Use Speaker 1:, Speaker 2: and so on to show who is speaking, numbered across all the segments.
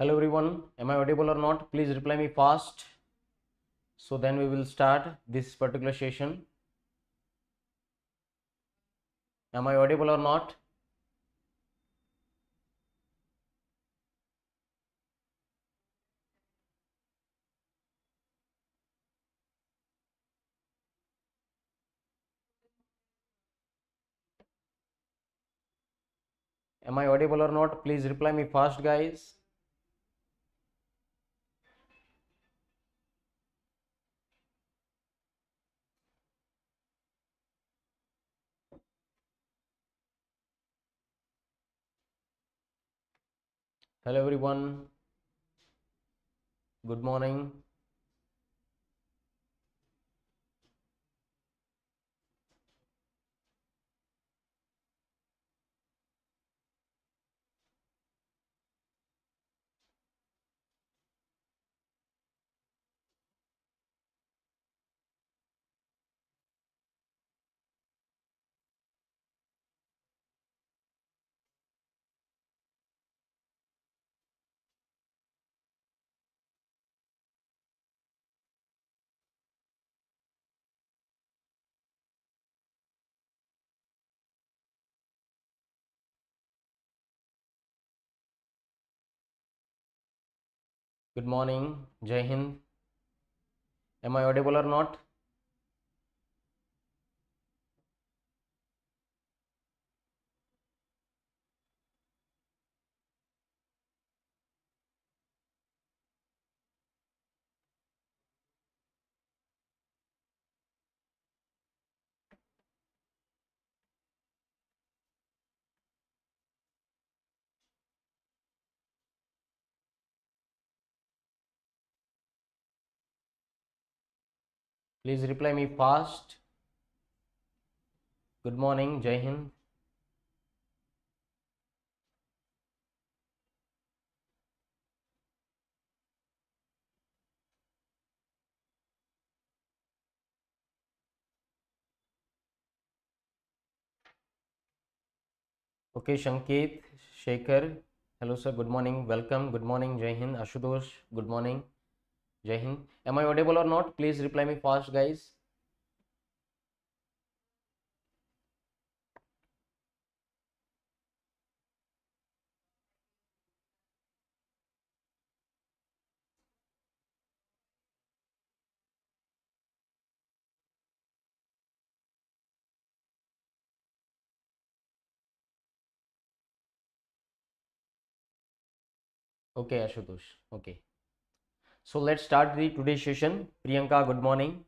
Speaker 1: hello everyone am i audible or not please reply me fast so then we will start this particular session am i audible or not am i audible or not please reply me fast guys hello everyone good morning good morning jai hind am i audible or not please reply me fast good morning jai hind okay shankit shekhar hello sir good morning welcome good morning jai hind ashutosh good morning Jai Hind am I audible or not please reply me fast guys okay Ashutosh okay So let's start the today's session. Priyanka, good morning.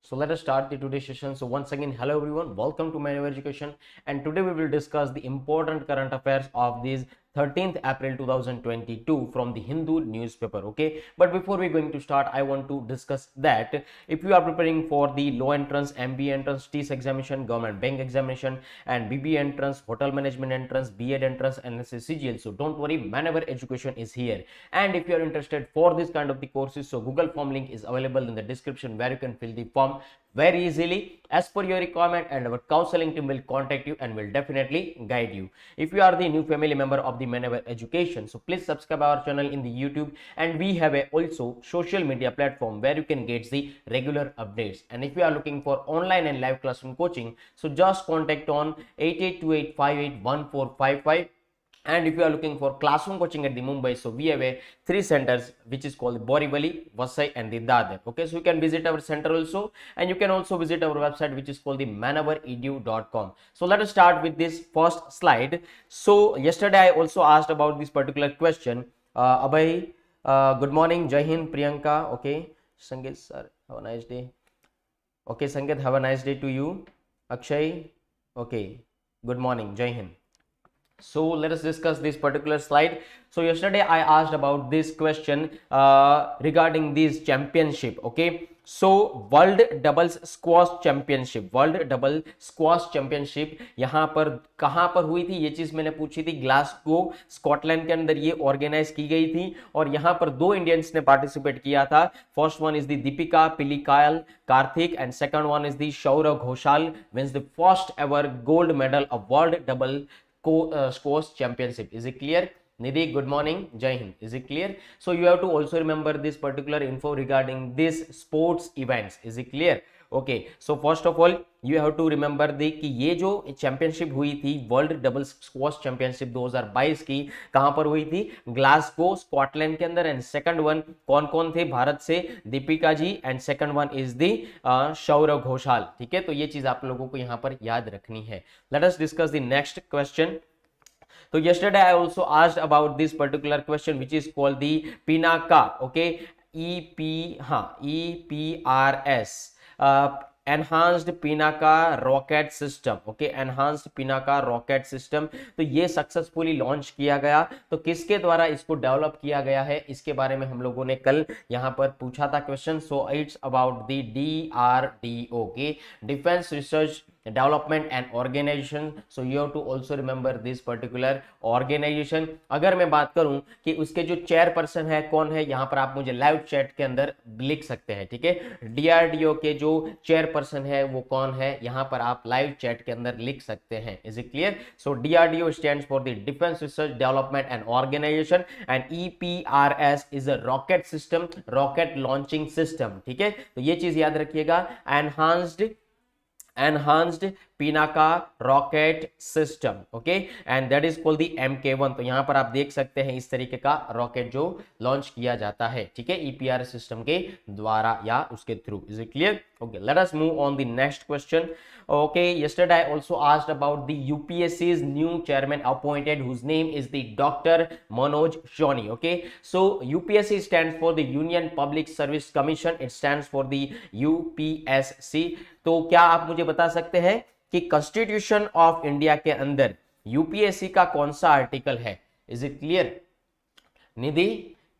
Speaker 1: So let us start the today's session. So once again, hello everyone, welcome to Manual Education and today we will discuss the important current affairs of these 13th April 2022 from the Hindu newspaper. Okay, but before we're going to start, I want to discuss that if you are preparing for the law entrance, MB entrance, TS examination, government bank examination, and BB entrance, hotel management entrance, B.Ed entrance, and CGL. So don't worry, Manaver Education is here. And if you are interested for this kind of the courses, so Google form link is available in the description where you can fill the form very easily as per your requirement and our counseling team will contact you and will definitely guide you. If you are the new family member of the Maneuver Education, so please subscribe our channel in the YouTube and we have a also social media platform where you can get the regular updates. And if you are looking for online and live classroom coaching, so just contact on 8828581455 and if you are looking for classroom coaching at the Mumbai, so we have a three centers which is called Borivali, Vasai and the Dadar. Okay, so you can visit our center also and you can also visit our website which is called the manoveredu.com. So let us start with this first slide. So yesterday I also asked about this particular question. Uh, Abhay, uh, good morning, Jahin, Priyanka, okay, Sangeet sir, have a nice day. Okay, Sangeet, have a nice day to you. Akshay, okay, good morning, Jahin. so let us discuss this particular slide so yesterday i asked about this question uh, regarding this championship okay so world doubles squash championship world double squash championship यहाँ पर कहाँ पर हुई थी ये चीज़ मैंने पूछी थी ग्लासगो स्कॉटलैंड के अंदर ये ऑर्गेनाइज की गई थी और यहाँ पर दो इंडियंस ने पार्टिसिपेट किया था first one is the Dipika Pallikal Karthik and second one is the Saurav Ghosal wins the first ever gold medal of world double co uh, championship is it clear Nidhi, good morning. Jai Hind. Is it clear? So you have to also remember this particular info regarding this sports events. Is it clear? Okay so first of all you have to remember the कि ये जो championship हुई थी world double squash championship 2022 की कहां पर हुई थी ग्लासगो स्कॉटलैंड के अंदर एंड सेकंड वन कौन कौन थे भारत से Dipika ji and second one is the Saurav Ghosal ठीक है तो ये चीज आप लोगों को यहां पर याद रखनी है let us discuss the next question तो I i also about this particular question question is called called Pinaka okay E P हाँ E P R S enhanced Pinaka rocket system okay enhanced का रॉकेट सिस्टम तो ये successfully launch किया गया तो किसके द्वारा इसको डेवलप किया गया है इसके बारे में हम लोगों ने कल यहाँ पर पूछा था question so it's about the D R D O के Defence Research Development and Organisation so you have to also remember this particular organisation अगर मैं बात करूं कि उसके जो चेयरपर्सन है कौन है यहाँ पर आप मुझे लाइव चैट के अंदर लिख सकते हैं ठीक है डीआरडीओ के जो चेयरपर्सन है वो कौन है यहाँ पर आप लाइव चैट के अंदर लिख सकते हैं is it clear so DRDO stand for the Defence Research Development and Organisation and EPRS is a rocket system rocket launching system ठीक है तो ये चीज याद रखिएगा enhanced enhanced Pinaka rocket system okay and that is called the M K one तो यहां पर आप देख सकते हैं इस तरीके का रॉकेट जो लॉन्च किया जाता है ठीक है ईपीआर e सिस्टम के द्वारा या उसके through is it clear okay let us move on the next question okay yesterday I also asked about the UPSC new chairman appointed whose name is the doctor Manoj Soni okay so UPSC stand for the Union Public Service Commission it stand for the UPSC तो क्या आप मुझे बता सकते हैं कि constitution of India के अंदर यूपीएससी का कौन सा आर्टिकल है is it clear Nidhi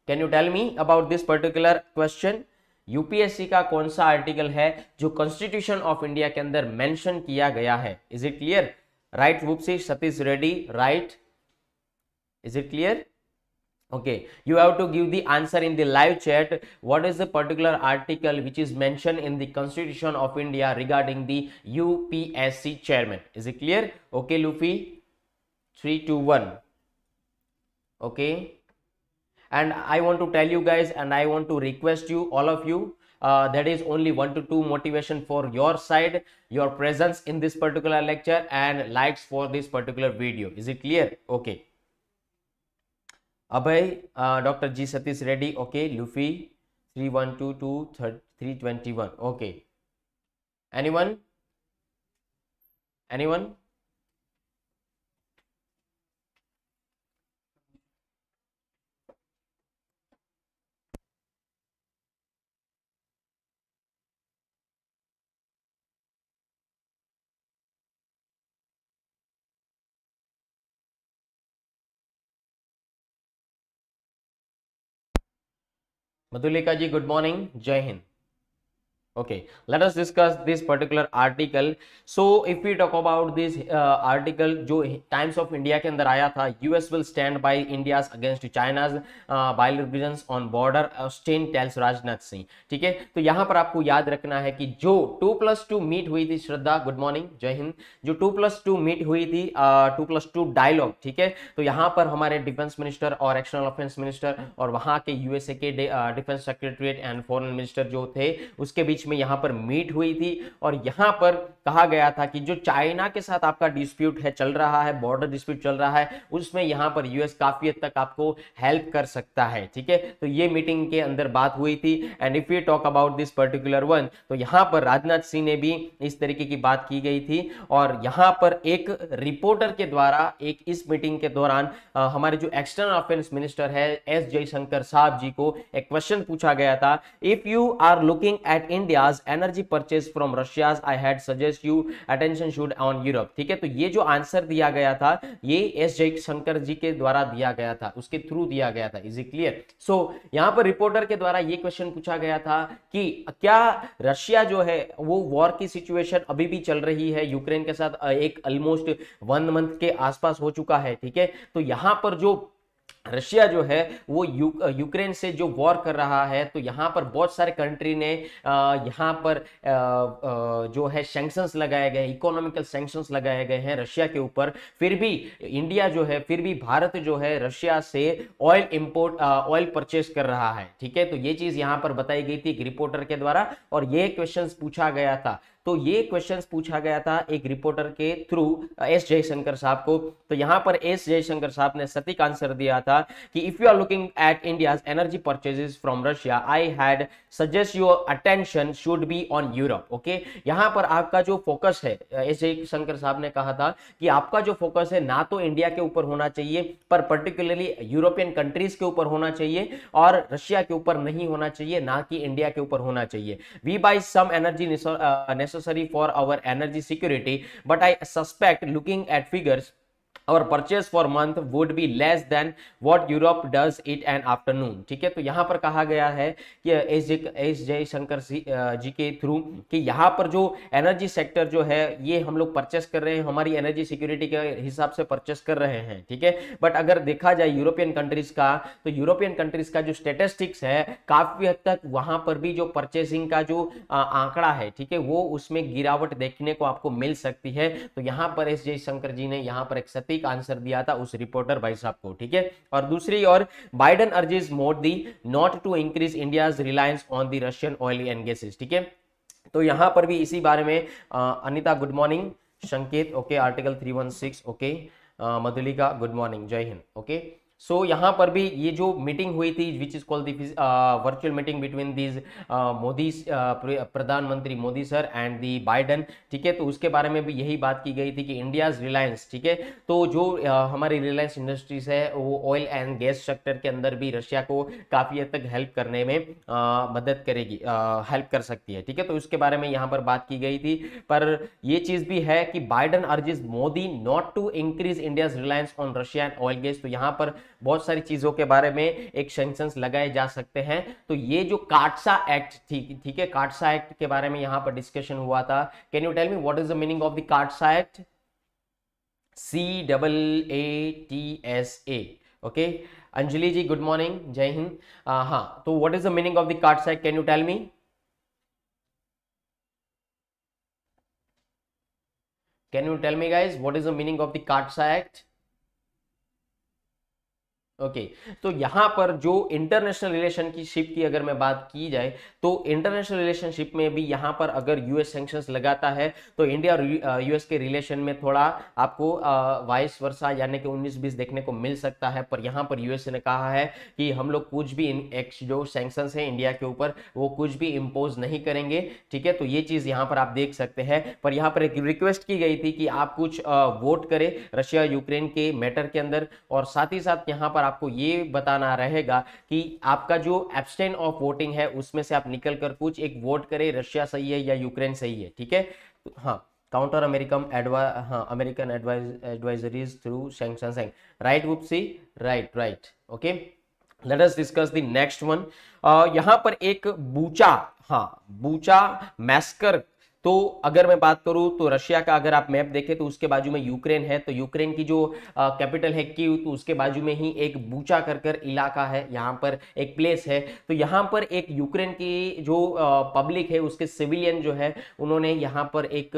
Speaker 1: can you tell me about this particular question UPSC का कौन सा आर्टिकल है जो कॉन्स्टिट्यूशन ऑफ इंडिया के अंदर मेंशन किया गया है इज इट क्लियर राइट रूप से Satish Reddy right is it clear okay you have to give the answer in the live chat what is the particular article which is mentioned in the constitution of india regarding the upsc chairman is it clear okay luffy 3 to 1 okay and i want to tell you guys and i want to request you all of you uh, that is only one to two motivation for your side your presence in this particular lecture and likes for this particular video is it clear okay Abhay, uh, Dr. G. Satish ready. okay. Luffy, 3122 321, okay. Anyone? Anyone? Madhulika ji good morning Jai Hind okay let us discuss this particular article so if we talk about this uh, article jo times of india ke andar aaya tha us will stand by india's against china's uh, bilateralisms on border austin tells rajnath singh theek hai to yahan par aapko yaad rakhna hai ki jo 2 plus 2 meet hui thi shraddha good morning jai hind jo 2 plus 2 meet hui thi हुई थी plus 2 dialogue theek hai to yahan par hamare defense minister aur external affairs minister aur wahan ke usa ke uh, defense secretariat and foreign minister jo the uske beech में यहां पर meet हुई थी और यहां पर कहा गया था कि जो चाइना के साथ आपका डिस्प्यूट है चल रहा है बॉर्डर डिस्प्यूट चल रहा है उसमें यहां पर यूएस काफी हद तक आपको हेल्प कर सकता है ठीक है तो ये मीटिंग के अंदर बात हुई थी and if you talk about this particular one तो यहां पर राजनाथ सिंह ने भी इस तरीके की बात की गई थी और यहां पर एक रिपोर्टर के द्वारा एक इस मीटिंग के दौरान हमारे जो एक्सटर्नल अफेयर्स मिनिस्टर है एस जयशंकर साहब जी को एक क्वेश्चन पूछा गया था if you are looking at India Russia's energy purchase from Russia's I had suggest you attention should on Europe ठीक है तो ये जो आंसर दिया गया था ये एस जयशंकर जी के द्वारा दिया गया था उसके थ्रू दिया गया था इज इट क्लियर सो यहाँ पर रिपोर्टर के द्वारा ये क्वेश्चन पूछा गया था कि क्या रशिया जो है वो वॉर की सिचुएशन अभी भी चल रही है यूक्रेन के साथ एक ऑलमोस्ट वन मंथ के आसपास हो चुका है ठीक है तो यहां पर जो रशिया जो है वो यू, यूक्रेन से जो वॉर कर रहा है तो यहाँ पर बहुत सारे कंट्री ने यहाँ पर आ, आ, जो है सेंक्शंस लगाए गए इकोनॉमिकल सेंक्शंस लगाए गए हैं रशिया के ऊपर फिर भी इंडिया जो है फिर भी भारत जो है रशिया से ऑयल इंपोर्ट ऑयल परचेस कर रहा है ठीक है तो ये चीज़ यहाँ पर बताई गई थी एक रिपोर्टर के द्वारा और ये क्वेश्चन पूछा गया था तो ये क्वेश्चन पूछा गया था एक रिपोर्टर के थ्रू एस जयशंकर साहब को तो यहाँ पर एस जयशंकर साहब ने सटीक आंसर दिया था था कि if you are looking at India energy purchases from Russia I had suggest your attention should be on Europe okay यहां पर आपका जो फोकस है ऐसे शंकर साहब ने कहा था कि आपका जो फोकस है ना तो इंडिया के ऊपर होना चाहिए पर पर्टिकुलरली यूरोपियन कंट्रीज के ऊपर होना चाहिए और रशिया के ऊपर नहीं होना चाहिए ना कि इंडिया के ऊपर होना चाहिए we buy some energy necessary for our energy security but I suspect looking at figures our purchase for month would be less than what Europe does it an afternoon ठीक है तो यहाँ पर कहा गया है कि एस एस जयशंकर जी के थ्रू कि यहाँ पर जो एनर्जी सेक्टर जो है ये हम लोग परचेस कर रहे हैं हमारी एनर्जी सिक्योरिटी के हिसाब से परचेस कर रहे हैं ठीक है बट अगर देखा जाए यूरोपियन कंट्रीज का तो यूरोपियन कंट्रीज का जो स्टेटिस्टिक्स है काफी हद तक वहां पर भी जो परचेसिंग का जो आंकड़ा है ठीक है वो उसमें गिरावट देखने को आपको मिल सकती है तो यहाँ पर एस जयशंकर जी ने यहाँ पर एक सती एक आंसर दिया था उस रिपोर्टर भाई साहब को ठीक है और दूसरी और Biden urges Modi not to increase India reliance on the Russian oil and gases ठीक है तो यहां पर भी इसी बारे में Anita good morning Sanket okay article three okay Madhulika good morning Jai Hind okay so so, यहाँ पर भी ये जो मीटिंग हुई थी which is called the virtual meeting between these Modi प्रधानमंत्री Modi sir and the Biden ठीक है तो उसके बारे में भी यही बात की गई थी कि इंडियाज रिलायंस ठीक है तो जो uh, हमारी रिलायंस इंडस्ट्रीज है वो ऑयल एंड गैस सेक्टर के अंदर भी रशिया को काफ़ी हद तक हेल्प करने में uh, मदद करेगी हेल्प uh, कर सकती है ठीक है तो उसके बारे में यहाँ पर बात की गई थी पर ये चीज़ भी है कि Biden urges Modi not to increase India's reliance on Russia and oil gas तो यहाँ पर बहुत सारी चीज़ों के बारे में एक सेंशन लगाए जा सकते हैं तो ये जो काटसा एक्ट थी ठीक है काटसा एक्ट के बारे में यहां पर डिस्कशन हुआ था can you tell me what is the meaning of the CAATSA act C double A T S A okay Anjali ji good morning Jai Hind हाँ तो what is the meaning of the CAATSA act can you tell me can you tell me guys what is the meaning of the CARTSA Act? Okay okay, तो यहाँ पर जो international relationship की अगर मैं बात की जाए तो इंटरनेशनल रिलेशनशिप में भी यहाँ पर अगर यूएस सेंक्शन लगाता है तो इंडिया और यूएस uh, के रिलेशन में थोड़ा आपको वाइस uh, वर्षा यानी कि 19 बीस देखने को मिल सकता है पर यहाँ पर यूएस ने कहा है कि हम लोग कुछ भी एक्स जो सेंक्शन है इंडिया के ऊपर वो कुछ भी इम्पोज नहीं करेंगे ठीक है तो ये चीज़ यहाँ पर आप देख सकते हैं पर यहाँ पर एक रिक्वेस्ट की गई थी कि आप कुछ वोट uh, करें रशिया यूक्रेन के मैटर के अंदर और साथ ही साथ यहाँ पर आपको ये बताना रहेगा कि आपका जो एबस्टेन ऑफ वोटिंग है उसमें से आप निकल कर कुछ एक वोट करें रशिया सही है या यूक्रेन सही है ठीक है तो, हाँ काउंटर अमेरिकन एडवा हाँ American advise advisories through sanction सेंग राइट वुप see right right okay let us discuss the next one यहां पर एक बूचा हाँ बूचा मैस्कर तो अगर मैं बात करूं तो रशिया का अगर आप मैप देखें तो उसके बाजू में यूक्रेन है तो यूक्रेन की जो कैपिटल है कीव तो उसके बाजू में ही एक बूचा कर कर इलाका है यहाँ पर एक प्लेस है तो यहाँ पर एक यूक्रेन की जो पब्लिक है उसके सिविलियन जो है उन्होंने यहाँ पर एक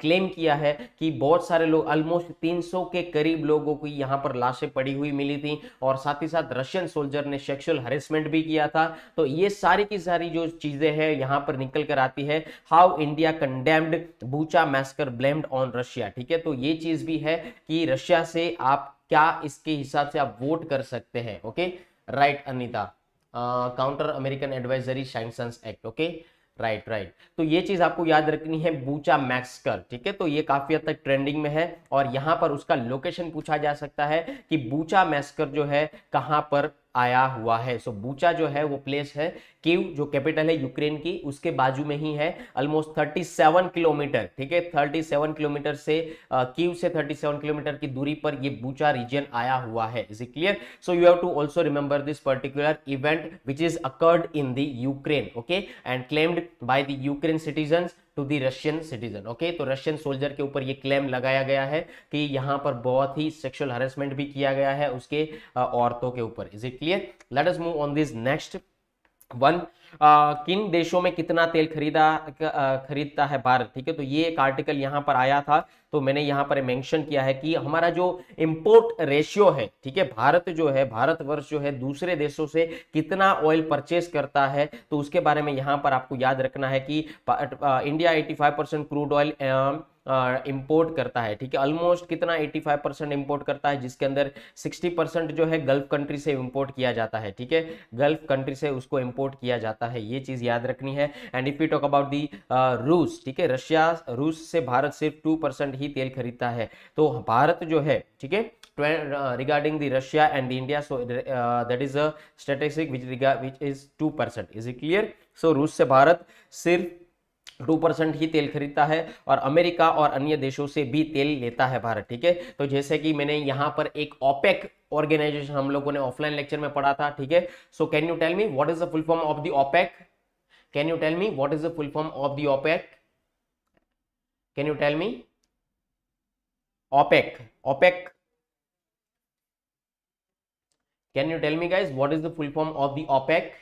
Speaker 1: क्लेम किया है कि बहुत सारे लोग ऑलमोस्ट तीन के करीब लोगों की यहाँ पर लाशें पड़ी हुई मिली थी और साथ ही साथ रशियन सोल्जर ने सेक्शुअल हरेसमेंट भी किया था तो ये सारी की सारी जो चीज़ें हैं यहाँ पर निकल कर आती है how India Russia condemned Bucha massacre blamed on Russia ठीक है तो ये चीज भी है कि रशिया से आप क्या इसके हिसाब से आप वोट कर सकते हैं okay right Anita counter American advisory sanction act okay right right तो ये चीज आपको याद रखनी है बूचा मैक्सकर ठीक है तो ये काफी हद तक ट्रेंडिंग में है और यहाँ पर उसका लोकेशन पूछा जा सकता है कि बूचा मैस्कर जो है कहाँ पर आया हुआ है सो so, बूचा जो है वो प्लेस है कीव जो कैपिटल है यूक्रेन की उसके बाजू में ही है ऑलमोस्ट 37 किलोमीटर ठीक है 37 किलोमीटर से कीव से 37 किलोमीटर की दूरी पर ये बूचा रीजन आया हुआ है is it clear so you have to also remember this particular event which is occurred in the Ukraine okay and claimed by the Ukraine citizen to the Russian citizen okay तो Russian soldier के ऊपर ये claim लगाया गया है कि यहाँ पर बहुत ही सेक्सुअल हरेसमेंट भी किया गया है उसके औरतों के ऊपर is it clear let us move on this next one आ, किन देशों में कितना तेल खरीदा खरीदता है भारत ठीक है तो ये एक आर्टिकल यहाँ पर आया था तो मैंने यहाँ पर मेंशन किया है कि हमारा जो इंपोर्ट रेशियो है ठीक है भारत जो है भारतवर्ष जो है दूसरे देशों से कितना ऑयल परचेस करता है तो उसके बारे में यहाँ पर आपको याद रखना है कि India five percent crude oil import करता है ठीक है ऑलमोस्ट कितना 85 परसेंट इम्पोर्ट करता है जिसके अंदर 60 परसेंट जो है गल्फ कंट्री से इम्पोर्ट किया जाता है ठीक है गल्फ कंट्री से उसको इम्पोर्ट किया जाता है ये चीज़ याद रखनी है and if you talk about the रूस ठीक है रशिया रूस से भारत सिर्फ टू ही तेल खरीदता है तो भारत जो है ठीक है regarding the Russia and India so that is a is which regard which is two percent is it clear so रूस से भारत सिर्फ टू परसेंट ही तेल खरीदता है और अमेरिका और अन्य देशों से भी तेल लेता है भारत ठीक है तो जैसे कि मैंने यहाँ पर एक ओपेक ऑर्गेनाइजेशन हम लोगों ने ऑफलाइन लेक्चर में पढ़ा था ठीक है so can you tell me what is the full form of the OPEC can you tell me what is the full form of the OPEC can you tell me OPEC OPEC can you tell me guys what is the full form of the OPEC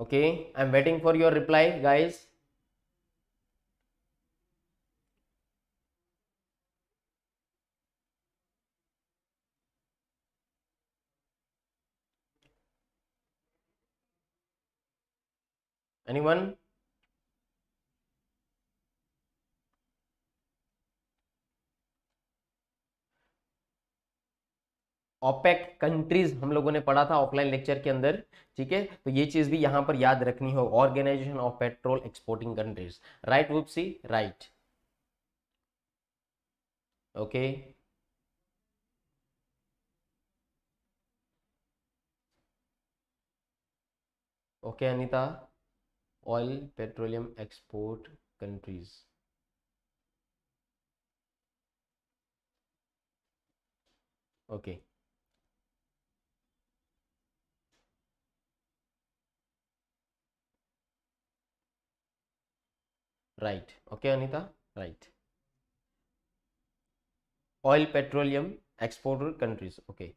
Speaker 1: okay i'm waiting for your reply guys anyone OPEC countries हम लोगों ने पढ़ा था offline lecture के अंदर ठीक है तो ये चीज़ भी यहां पर याद रखनी हो organisation of petrol exporting countries right see right okay okay Anita oil petroleum export countries okay right okay Anita right oil petroleum exporter countries okay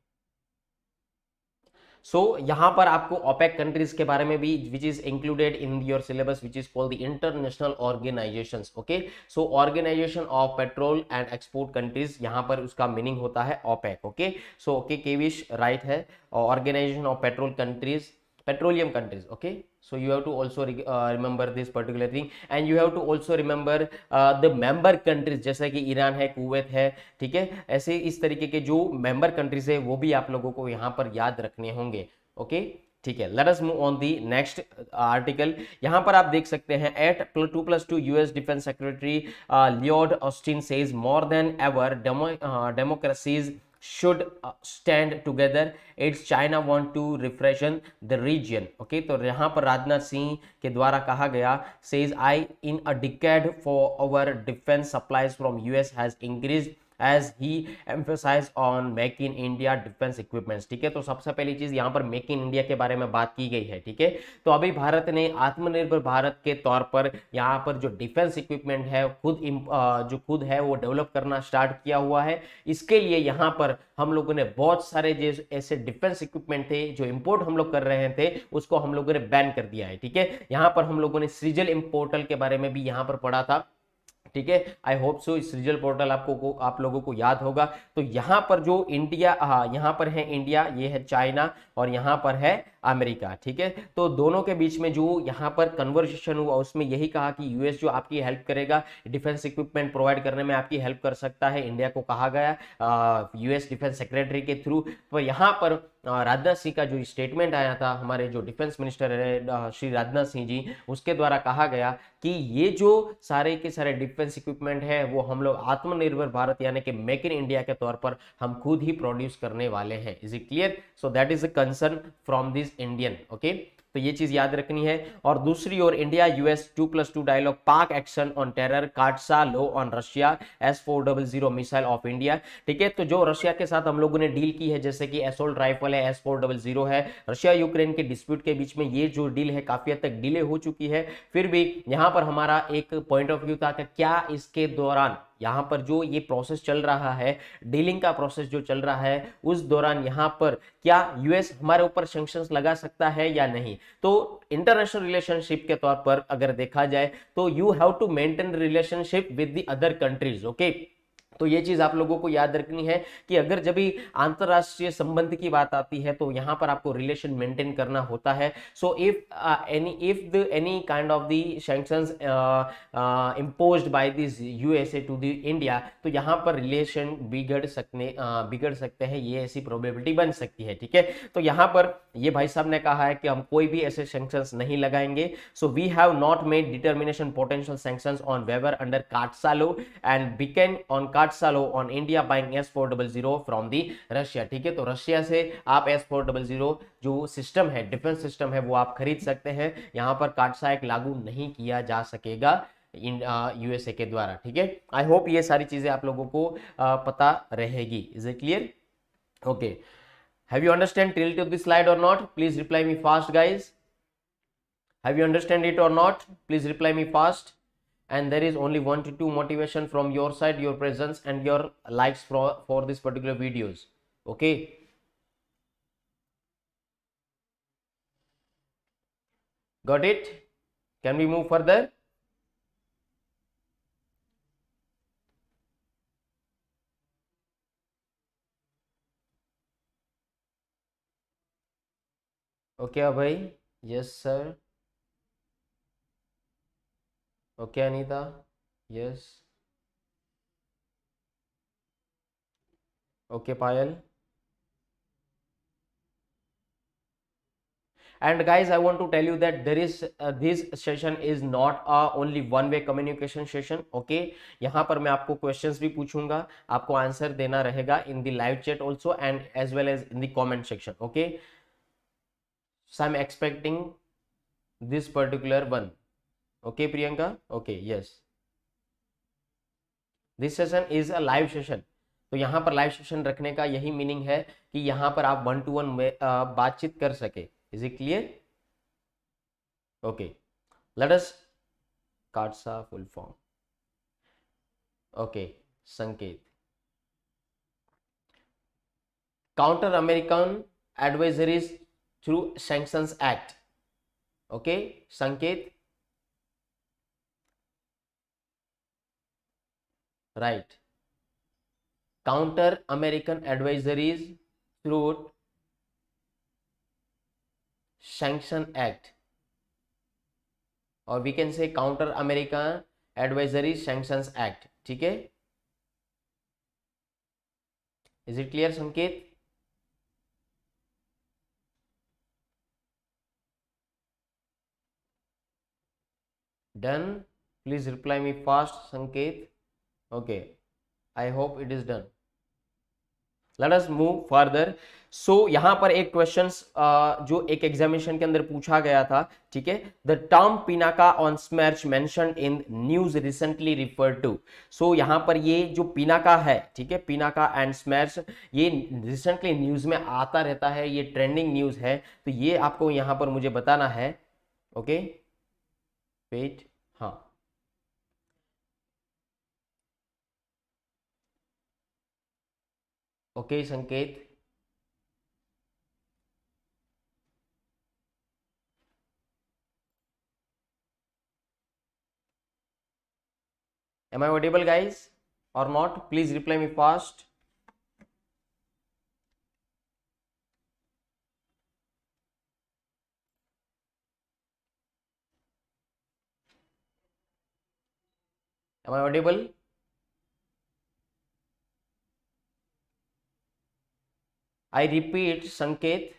Speaker 1: so so, यहां पर आपको ओपेक कंट्रीज के बारे में भी which is included in your syllabus which is called the international organisation okay so organisation of petrol and export countries यहां पर उसका मीनिंग होता है OPEC okay so okay Kevish right है organisation of petrol countries petroleum countries okay so you have to also re uh, remember this particular thing and you have to also remember uh, the member countries जैसे कि Iran है Kuwait है ठीक है ऐसे इस तरीके के जो member countries है वो भी आप लोगों को यहाँ पर याद रखने होंगे ओके ठीक है let us move on the next article यहाँ पर आप देख सकते हैं at two plus two US defence secretary Lloyd Austin says more than ever democracies should stand together it's china want to refreshen the region okay to yahan par Rajnath singh ke dwara kaha gaya says i in a decade for our defense supplies from us has increased as he emphasise on make in India defence equipments ठीक है तो सबसे पहली चीज यहाँ पर make in India के बारे में बात की गई है ठीक है तो अभी भारत ने आत्मनिर्भर भारत के तौर पर यहाँ पर जो डिफेंस इक्विपमेंट है खुद जो खुद है वो डेवलप करना स्टार्ट किया हुआ है इसके लिए यहाँ पर हम लोगों ने बहुत सारे ऐसे डिफेंस इक्विपमेंट थे जो इम्पोर्ट हम लोग कर रहे थे उसको हम लोगों ने बैन कर दिया है ठीक है यहाँ पर हम लोगों ने सीजल इम्पोर्टल के बारे में भी यहाँ पर पढ़ा था ठीक है आई होप सो इस रिजल्ट पोर्टल आपको को, आप लोगों को याद होगा तो यहाँ पर जो इंडिया हाँ यहाँ पर है इंडिया ये है चाइना और यहाँ पर है अमेरिका ठीक है तो दोनों के बीच में जो यहाँ पर कन्वर्सेशन हुआ उसमें यही कहा कि यूएस जो आपकी हेल्प करेगा डिफेंस इक्विपमेंट प्रोवाइड करने में आपकी हेल्प कर सकता है इंडिया को कहा गया यूएस डिफेंस सेक्रेटरी के थ्रू तो यहाँ पर राजनाथ सिंह का जो स्टेटमेंट आया था हमारे जो डिफेंस मिनिस्टर है श्री राजनाथ सिंह जी उसके द्वारा कहा गया कि ये जो सारे के सारे डिफेंस इक्विपमेंट है वो हम लोग आत्मनिर्भर भारत यानी कि मेक इन इंडिया के तौर पर हम खुद ही प्रोड्यूस करने वाले हैं is it clear so that is a concern from this is Indian okay तो ये चीज याद रखनी है और दूसरी ओर India US two plus two dialogue Pak action on terror CAATSA low on Russia S four double zero missile of India ठीक है तो जो रशिया के साथ हम लोगों ने डील की है जैसे कि एसोल्ट राइफल है एस फोर डबल जीरो है रशिया यूक्रेन के डिस्प्यूट के बीच में ये जो डील है काफी हद तक डिले हो चुकी है फिर भी यहां पर हमारा एक पॉइंट ऑफ व्यू था क्या इसके दौरान यहाँ पर जो ये प्रोसेस चल रहा है डीलिंग का प्रोसेस जो चल रहा है उस दौरान यहाँ पर क्या यूएस हमारे ऊपर सेंक्शन लगा सकता है या नहीं तो इंटरनेशनल रिलेशनशिप के तौर पर अगर देखा जाए तो you have to maintain relationship with the other countries okay तो ये चीज़ आप लोगों को याद रखनी है कि अगर जब भी अंतरराष्ट्रीय संबंध की बात आती है तो यहां पर आपको रिलेशन मेंटेन करना होता है so if any if the any kind of the sanctions impose by this USA to the India तो यहां पर रिलेशन बिगड़ सकने uh, बिगड़ सकते हैं ये ऐसी प्रोबेबिलिटी बन सकती है ठीक है तो यहां पर ये भाई साहब ने कहा है कि हम कोई भी ऐसे सेंक्शन नहीं लगाएंगे so we have not made determination potential sanction on waiver under CAATSA law and बिकेन ऑन कार्ड पांच हो on India buying S four double zero from the Russia ठीक है तो रशिया से आप एस फोर डबल जीरो जो सिस्टम है डिफेंस सिस्टम है वो आप खरीद सकते हैं यहाँ पर काटसा एक लागू नहीं किया जा सकेगा इन यूएसए के द्वारा ठीक है आई होप ये सारी चीज़ें आप लोगों को uh, पता रहेगी is it clear okay have you understand till to this slide और not please reply me fast guys have you understand it और not please reply me fast and there is only one to two motivation from your side your presence and your likes for, for this particular videos okay got it can we move further okay abhay yes sir Okay, Anita? Yes. Okay, Payal? and guys i want to tell you that there is uh, this session is not a only one way communication session okay यहाँ पर मैं आपको questions भी पूछूंगा आपको answer देना रहेगा in the live chat also and as well as in the comment section okay so i'm expecting this particular one Okay, Priyanka? Okay, yes. This session is a live session तो यहाँ पर live session रखने का यही meaning है कि यहाँ पर आप वन टू वन बातचीत कर सके is it clear okay let us CAATSA full form okay Sanket counter American advisories through sanctions act okay Sanket right counter american advisories through sanction act or we can say counter american advisory sanctions act ठीक है is it clear Sanket done please reply me fast Sanket okay i hope it is done let us move further so यहां पर एक question uh, जो एक examination के अंदर पूछा गया था ठीक है द टर्म पिनाका ऑन स्मैच मैं news recently refer to so यहां पर ये जो पिनाका है ठीक है पिनाका एंड स्मैच ये रिसेंटली न्यूज में आता रहता है ये ट्रेंडिंग न्यूज है तो ये आपको यहां पर मुझे बताना है okay okay? Wait okay Sanket am I audible guys और not please reply me fast am I audible I repeat, Sanket,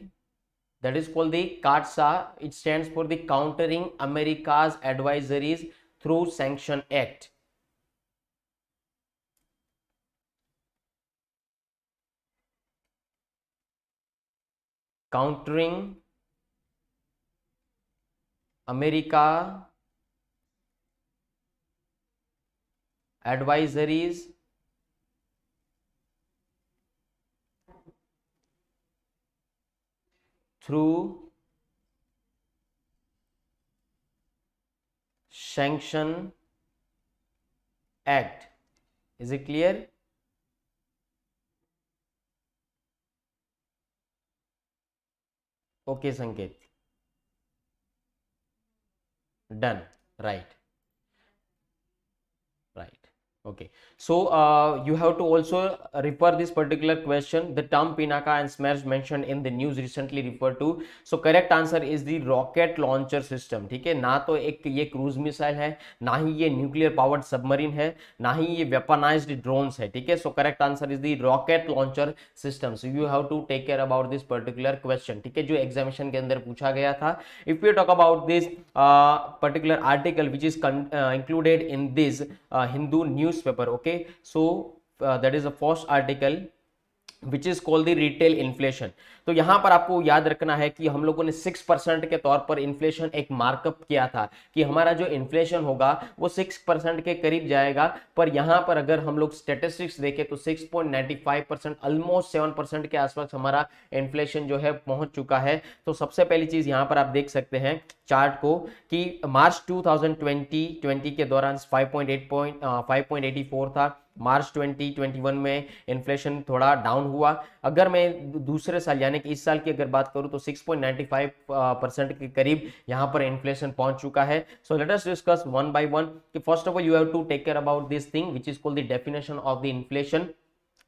Speaker 1: that is called the Karsa. It stands for the Countering America's Advisories Through Sanction Act. Countering America Advisories through sanction act is it clear okay Sanket done right okay so uh, you have to also refer this particular question the term pinaka and smersh mentioned in the news recently referred to so correct answer is the rocket launcher system ठीक है ना तो एक ये cruise missile है ना ही ये nuclear powered submarine है ना ही ये वेपनाइज्ड ड्रोन्स है ठीक है so correct answer is the rocket launcher system so you have to take care about this particular question ठीक है जो एग्जामिनेशन के अंदर पूछा गया था if you talk about this particular article which is included in this Hindu news newspaper okay so that is a first article which is called the retail inflation तो यहां पर आपको याद रखना है कि हम लोगों ने सिक्स परसेंट के तौर पर इन्फ्लेशन एक मार्कअप किया था कि हमारा जो इन्फ्लेशन होगा वो सिक्स परसेंट के करीब जाएगा पर यहां पर अगर हम लोग स्टेटिस्टिक्स देखें तो six point ninety five percent almost seven percent के आसपास हमारा इन्फ्लेशन जो है पहुंच चुका है तो सबसे पहली चीज यहाँ पर आप देख सकते हैं चार्ट को कि March two thousand twenty twenty के दौरान five point eight point five point eighty four था मार्च 2021 में इन्फ्लेशन थोड़ा डाउन हुआ अगर मैं दूसरे साल यानी कि इस साल की अगर बात करूं तो 6.95 परसेंट uh, के करीब यहां पर इन्फ्लेशन पहुंच चुका है so let us discuss one by one कि first of all you have to take care about this thing which is called the definition of the inflation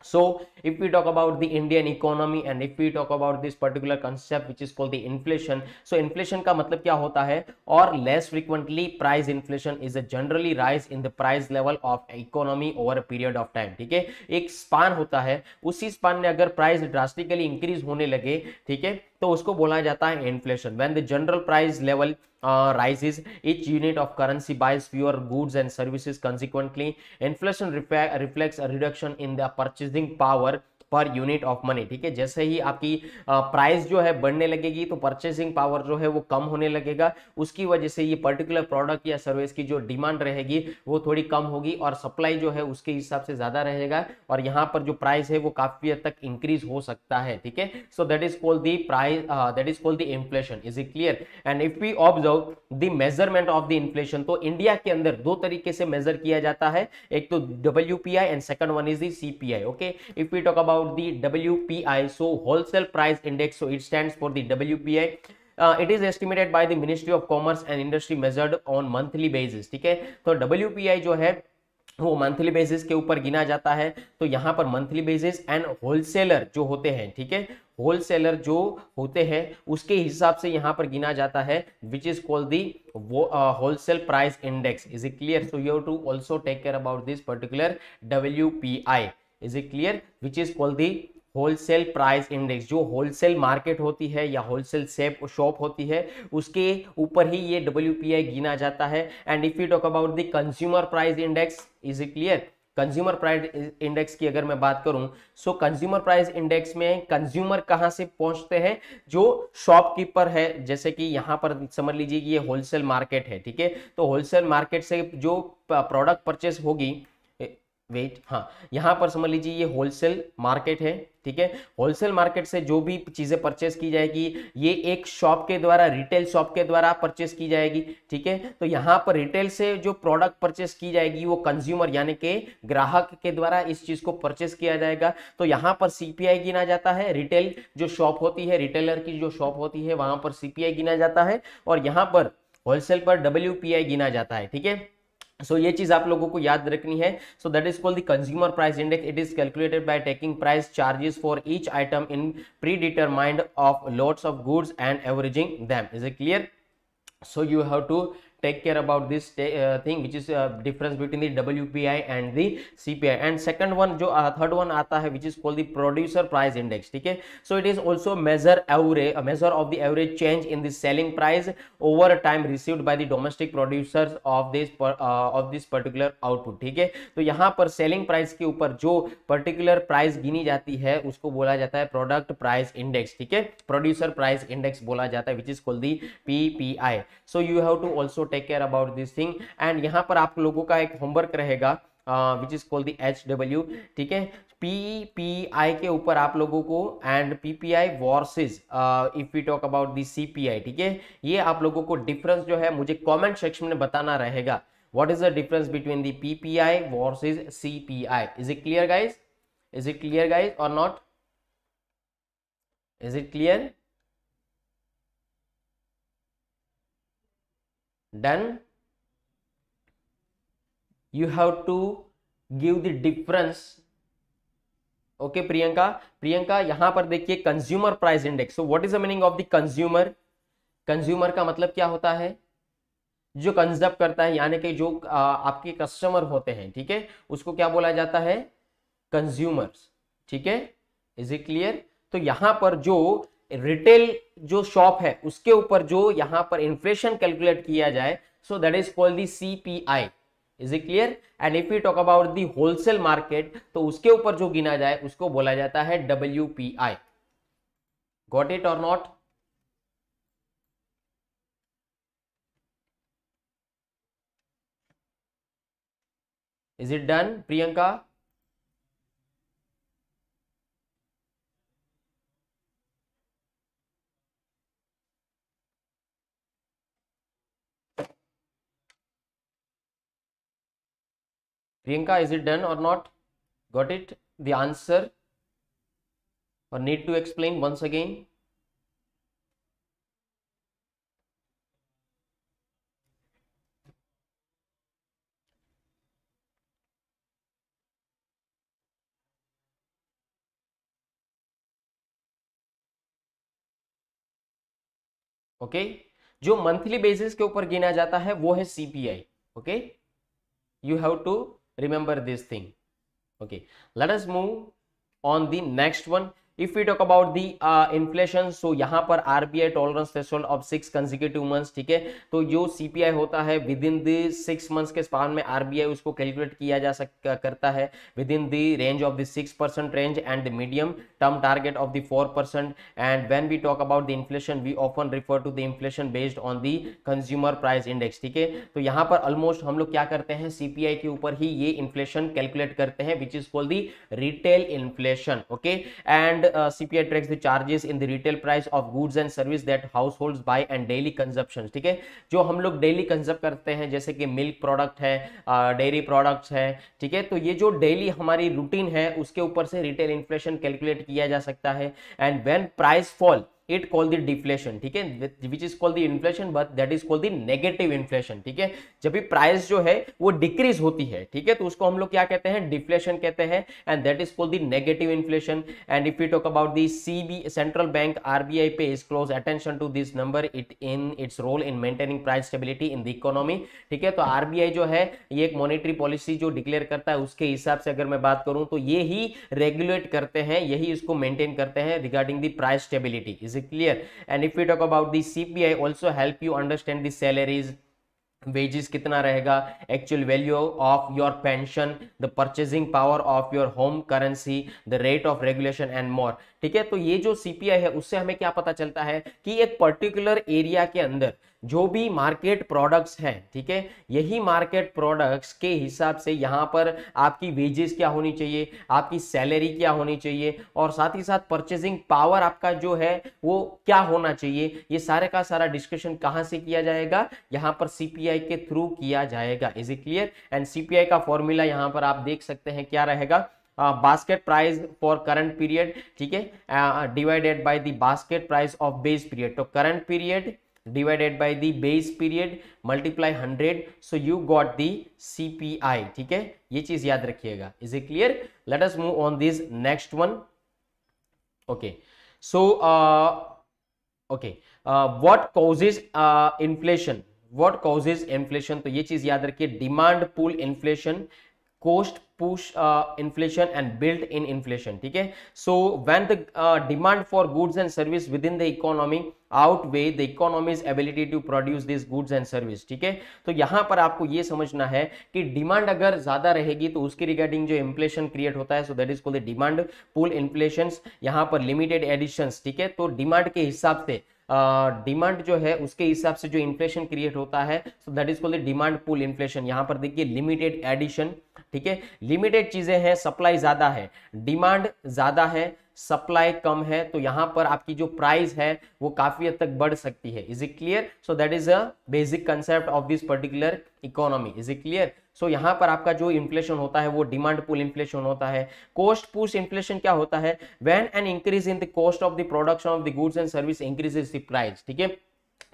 Speaker 1: so if we talk about the indian economy and if we talk about this particular concept which is called the inflation so inflation ka matlab kya hota hai or less frequently price inflation is a generally rise in the price level of economy over a period of time theek hai ek span hota hai usi span mein agar price drastically increase hone lage theek hai to usko bola jata hai inflation when the general price level uh, rises each unit of currency buys fewer goods and services consequently inflation reflects a reduction in the purchasing power पर unit of money ठीक है जैसे ही आपकी price जो है बढ़ने लगेगी तो परचेसिंग पावर जो है वो कम होने लगेगा उसकी वजह से ये पर्टिकुलर प्रोडक्ट या सर्विस की जो डिमांड रहेगी वो थोड़ी कम होगी और सप्लाई जो है उसके हिसाब से ज़्यादा रहेगा और यहाँ पर जो प्राइस है वो काफ़ी हद तक इंक्रीज हो सकता है ठीक है so that is called the price that is called the inflation is it clear and if we observe the measurement of the inflation तो इंडिया के अंदर दो तरीके से मेजर किया जाता है एक तो W and second one is the I okay if we talk about about the WPI, so wholesale price index, so it stands for the WPI. Uh, it is estimated by the Ministry of Commerce and Industry measured on monthly basis. ठीक है तो WPI जो है वो monthly basis के ऊपर गिना जाता है तो यहाँ पर मंथली बेसिस एंड होलसेलर जो होते हैं ठीक है होलसेलर जो होते हैं उसके हिसाब से यहाँ पर गिना जाता है विच इज कॉल्ड दी वो wholesale price index is it clear so you to also take care about this particular W P I is it clear which is call the wholesale price index जो wholesale market होती है या wholesale सेप shop होती है उसके ऊपर ही ये W गिना जाता है and if you talk about the consumer price index is it clear consumer price index की अगर मैं बात करूं सो कंज्यूमर प्राइस इंडेक्स में कंज्यूमर कहां से पहुंचते हैं जो शॉपकीपर है जैसे कि यहां पर समझ लीजिए कि ये होलसेल मार्केट है ठीक है तो होलसेल मार्केट से जो प्रोडक्ट परचेस होगी वेट हाँ यहाँ पर समझ लीजिए ये होलसेल मार्केट है ठीक है होलसेल मार्केट से जो भी चीज़ें परचेस की जाएगी ये एक शॉप के द्वारा रिटेल शॉप के द्वारा परचेस की जाएगी ठीक है तो यहाँ पर रिटेल से जो प्रोडक्ट परचेस की जाएगी वो कंज्यूमर यानी के ग्राहक के द्वारा इस चीज़ को परचेस किया जाएगा तो यहाँ पर सीपीआई गिना जाता है रिटेल जो शॉप होती है रिटेलर की जो शॉप होती है वहाँ पर सीपीआई गिना जाता है और यहाँ पर होलसेल पर डब्ल्यू गिना जाता है ठीक है सो so, ये चीज़ आप लोगों को याद रखनी है so that is called the consumer price index it is calculated by taking price charges for each item in pre determined of lots of goods and averaging them is a clear so you have to take care about this uh, thing which is uh, difference between the WPI and the CPI and second one जो third one आता है which is called the producer price index ठीक है so it is also measure average a measure of the average change in the selling price over a time received by the domestic producers of this uh, of this particular output ठीक है तो यहाँ पर selling price के ऊपर जो particular price गिनी जाती है उसको बोला जाता है product price index ठीक है producer price index बोला जाता है which is called the PPI so you have to also take care about this thing and यहाँ पर आप लोगों का एक होमवर्क रहेगा which is called the H W ठीक है पी पी आई के ऊपर आप लोगों को and P P I versus if we talk about the C P I ठीक है ये आप लोगों को डिफरेंस जो है मुझे कॉमेंट सेक्शन में बताना रहेगा what is the difference between is P P I the C P I is it clear guys is it clear guys और not is it clear then you have to give the difference okay okay, Priyanka Priyanka यहां पर देखिए consumer price index so what is the meaning of the consumer consumer का मतलब क्या होता है जो कंजर्व करता है यानी कि जो आ, आपके कस्टमर होते हैं ठीक है उसको क्या बोला जाता है कंज्यूमर्स ठीक है इज इट क्लियर तो यहां पर जो रिटेल जो शॉप है उसके ऊपर जो यहां पर इन्फ्लेशन कैलकुलेट किया जाए so that is called the C P I is it clear and if you talk about the wholesale market तो उसके ऊपर जो गिना जाए उसको बोला जाता है W P I got it और not is it done Priyanka Priyanka is it done और not got it the answer और need to explain once again okay okay? जो मंथली बेसिस के ऊपर गिना जाता है वो है CPI okay you have to remember this thing okay let us move on the next one if you talk about the inflation so यहाँ पर RBI tolerance threshold of six consecutive months ठीक है तो जो सीपीआई होता है within the six months के span में आरबीआई उसको कैलकुलेट किया जा सकता करता है within the range of the six percent range and the medium term target of the four percent and when we talk about the inflation we often refer to the inflation based on the consumer price index ठीक है तो यहाँ पर almost हम लोग क्या करते हैं सीपीआई के ऊपर ही ये इन्फ्लेशन कैलकुलेट करते हैं which is call the retail inflation okay and and uh, CPI tracks the charges in the retail price of goods and service that households buy and daily consumption ठीक है जो हम लोग डेली कंज्यूम करते हैं जैसे कि मिल्क प्रोडक्ट है डेयरी uh, प्रोडक्ट्स है ठीक है तो ये जो डेली हमारी रूटीन है उसके ऊपर से रिटेल इन्फ्लेशन कैलकुलेट किया जा सकता है and when price fall it call the deflation ठीक है which is call the inflation but that is call the negative inflation ठीक है जब भी प्राइस जो है वो डिक्रीज होती है ठीक है तो उसको हम लोग क्या कहते हैं डिफ्लेशन कहते हैं and that is call the negative inflation and if you talk about the CB central bank RBI pay is close attention to this number it in its role in maintaining price stability in the economy ठीक है तो RBI जो है ये एक monetary policy जो declare करता है उसके हिसाब से अगर मैं बात करूं तो ये ही रेगुलेट करते हैं यही इसको मेंटेन करते हैं regarding the price stability is clear and if we talk about the cpi also help you understand the salaries wages कितना रहेगा actual value of your pension the purchasing power of your home currency the rate of regulation and more ठीक है तो ये जो CPI है उससे हमें क्या पता चलता है कि एक पर्टिकुलर एरिया के अंदर जो भी मार्केट प्रोडक्ट्स हैं ठीक है यही मार्केट प्रोडक्ट्स के हिसाब से यहाँ पर आपकी वेजेस क्या होनी चाहिए आपकी सैलरी क्या होनी चाहिए और साथ ही साथ परचेजिंग पावर आपका जो है वो क्या होना चाहिए ये सारे का सारा डिस्कशन कहाँ से किया जाएगा यहाँ पर सीपीआई के थ्रू किया जाएगा इज इ क्लियर एंड सी का फॉर्मूला यहाँ पर आप देख सकते हैं क्या रहेगा basket price for current period ठीक है divided by the basket price of base period तो current period divided by the base period multiply hundred so you got the CPI ठीक है ये चीज याद रखिएगा is a clear let us move on this next one okay so okay what causes inflation what causes inflation तो ये चीज याद रखिए demand pull inflation cost push uh, inflation and build in inflation ठीक है so when the uh, demand for goods and service within the economy outweigh the economy's ability to produce these goods and service ठीक है तो यहाँ पर आपको ये समझना है कि डिमांड अगर ज़्यादा रहेगी तो उसके रिगार्डिंग जो इन्फ्लेशन क्रिएट होता है so that is called demand pull inflation यहाँ पर लिमिटेड एडिशंस ठीक है तो डिमांड के हिसाब से डिमांड uh, जो है उसके हिसाब से जो इन्फ्लेशन क्रिएट होता है so that is called demand pull inflation यहाँ पर देखिए लिमिटेड एडिशन ठीक है लिमिटेड चीजें हैं सप्लाई ज्यादा है डिमांड ज्यादा है सप्लाई कम है तो यहाँ पर आपकी जो प्राइस है वो काफी हद तक बढ़ सकती है is it clear so that is a basic concept of this particular economy is it clear so so, यहाँ पर आपका जो इन्फ्लेशन होता है वो डिमांड पुल इन्फ्लेशन होता है कॉस्ट पुश इन्फ्लेशन क्या होता है when an increase in the cost of the production of the goods and service increases the price ठीक है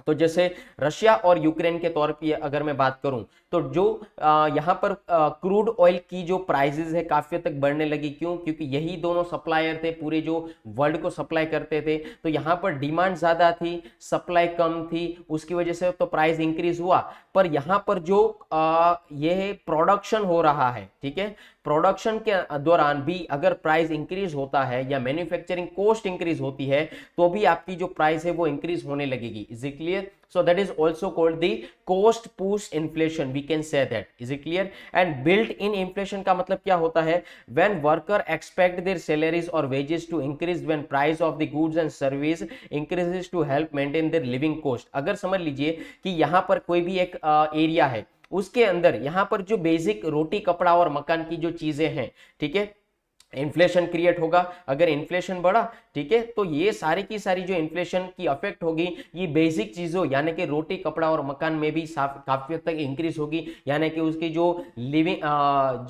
Speaker 1: तो जैसे रशिया और यूक्रेन के तौर पर अगर मैं बात करूं तो जो यहाँ पर क्रूड ऑयल की जो प्राइजेज है काफी तक बढ़ने लगी क्यों क्योंकि यही दोनों सप्लायर थे पूरे जो वर्ल्ड को सप्लाई करते थे तो यहाँ पर डिमांड ज्यादा थी सप्लाई कम थी उसकी वजह से तो प्राइस इंक्रीज हुआ पर यहाँ पर जो आ, ये प्रोडक्शन हो रहा है ठीक है प्रोडक्शन के दौरान भी अगर प्राइस इंक्रीज होता है या मैन्युफैक्चरिंग कॉस्ट इंक्रीज होती है तो भी आपकी जो प्राइस है वो इंक्रीज होने लगेगी is it clear so that is also called the cost push inflation we can say that is it clear and built in inflation का मतलब क्या होता है when worker expect their salaries और wages to increase when price of the goods and service increases to help maintain their living cost अगर समझ लीजिए कि यहाँ पर कोई भी एक एरिया है उसके अंदर यहाँ पर जो बेसिक रोटी कपड़ा और मकान की जो चीजें हैं ठीक है इन्फ्लेशन क्रिएट होगा अगर इन्फ्लेशन बढ़ा ठीक है तो ये सारी की सारी जो इन्फ्लेशन की अफेक्ट होगी ये बेसिक चीज़ों यानी कि रोटी कपड़ा और मकान में भी काफ़ी हद तक इंक्रीज होगी यानी कि उसकी जो लिविंग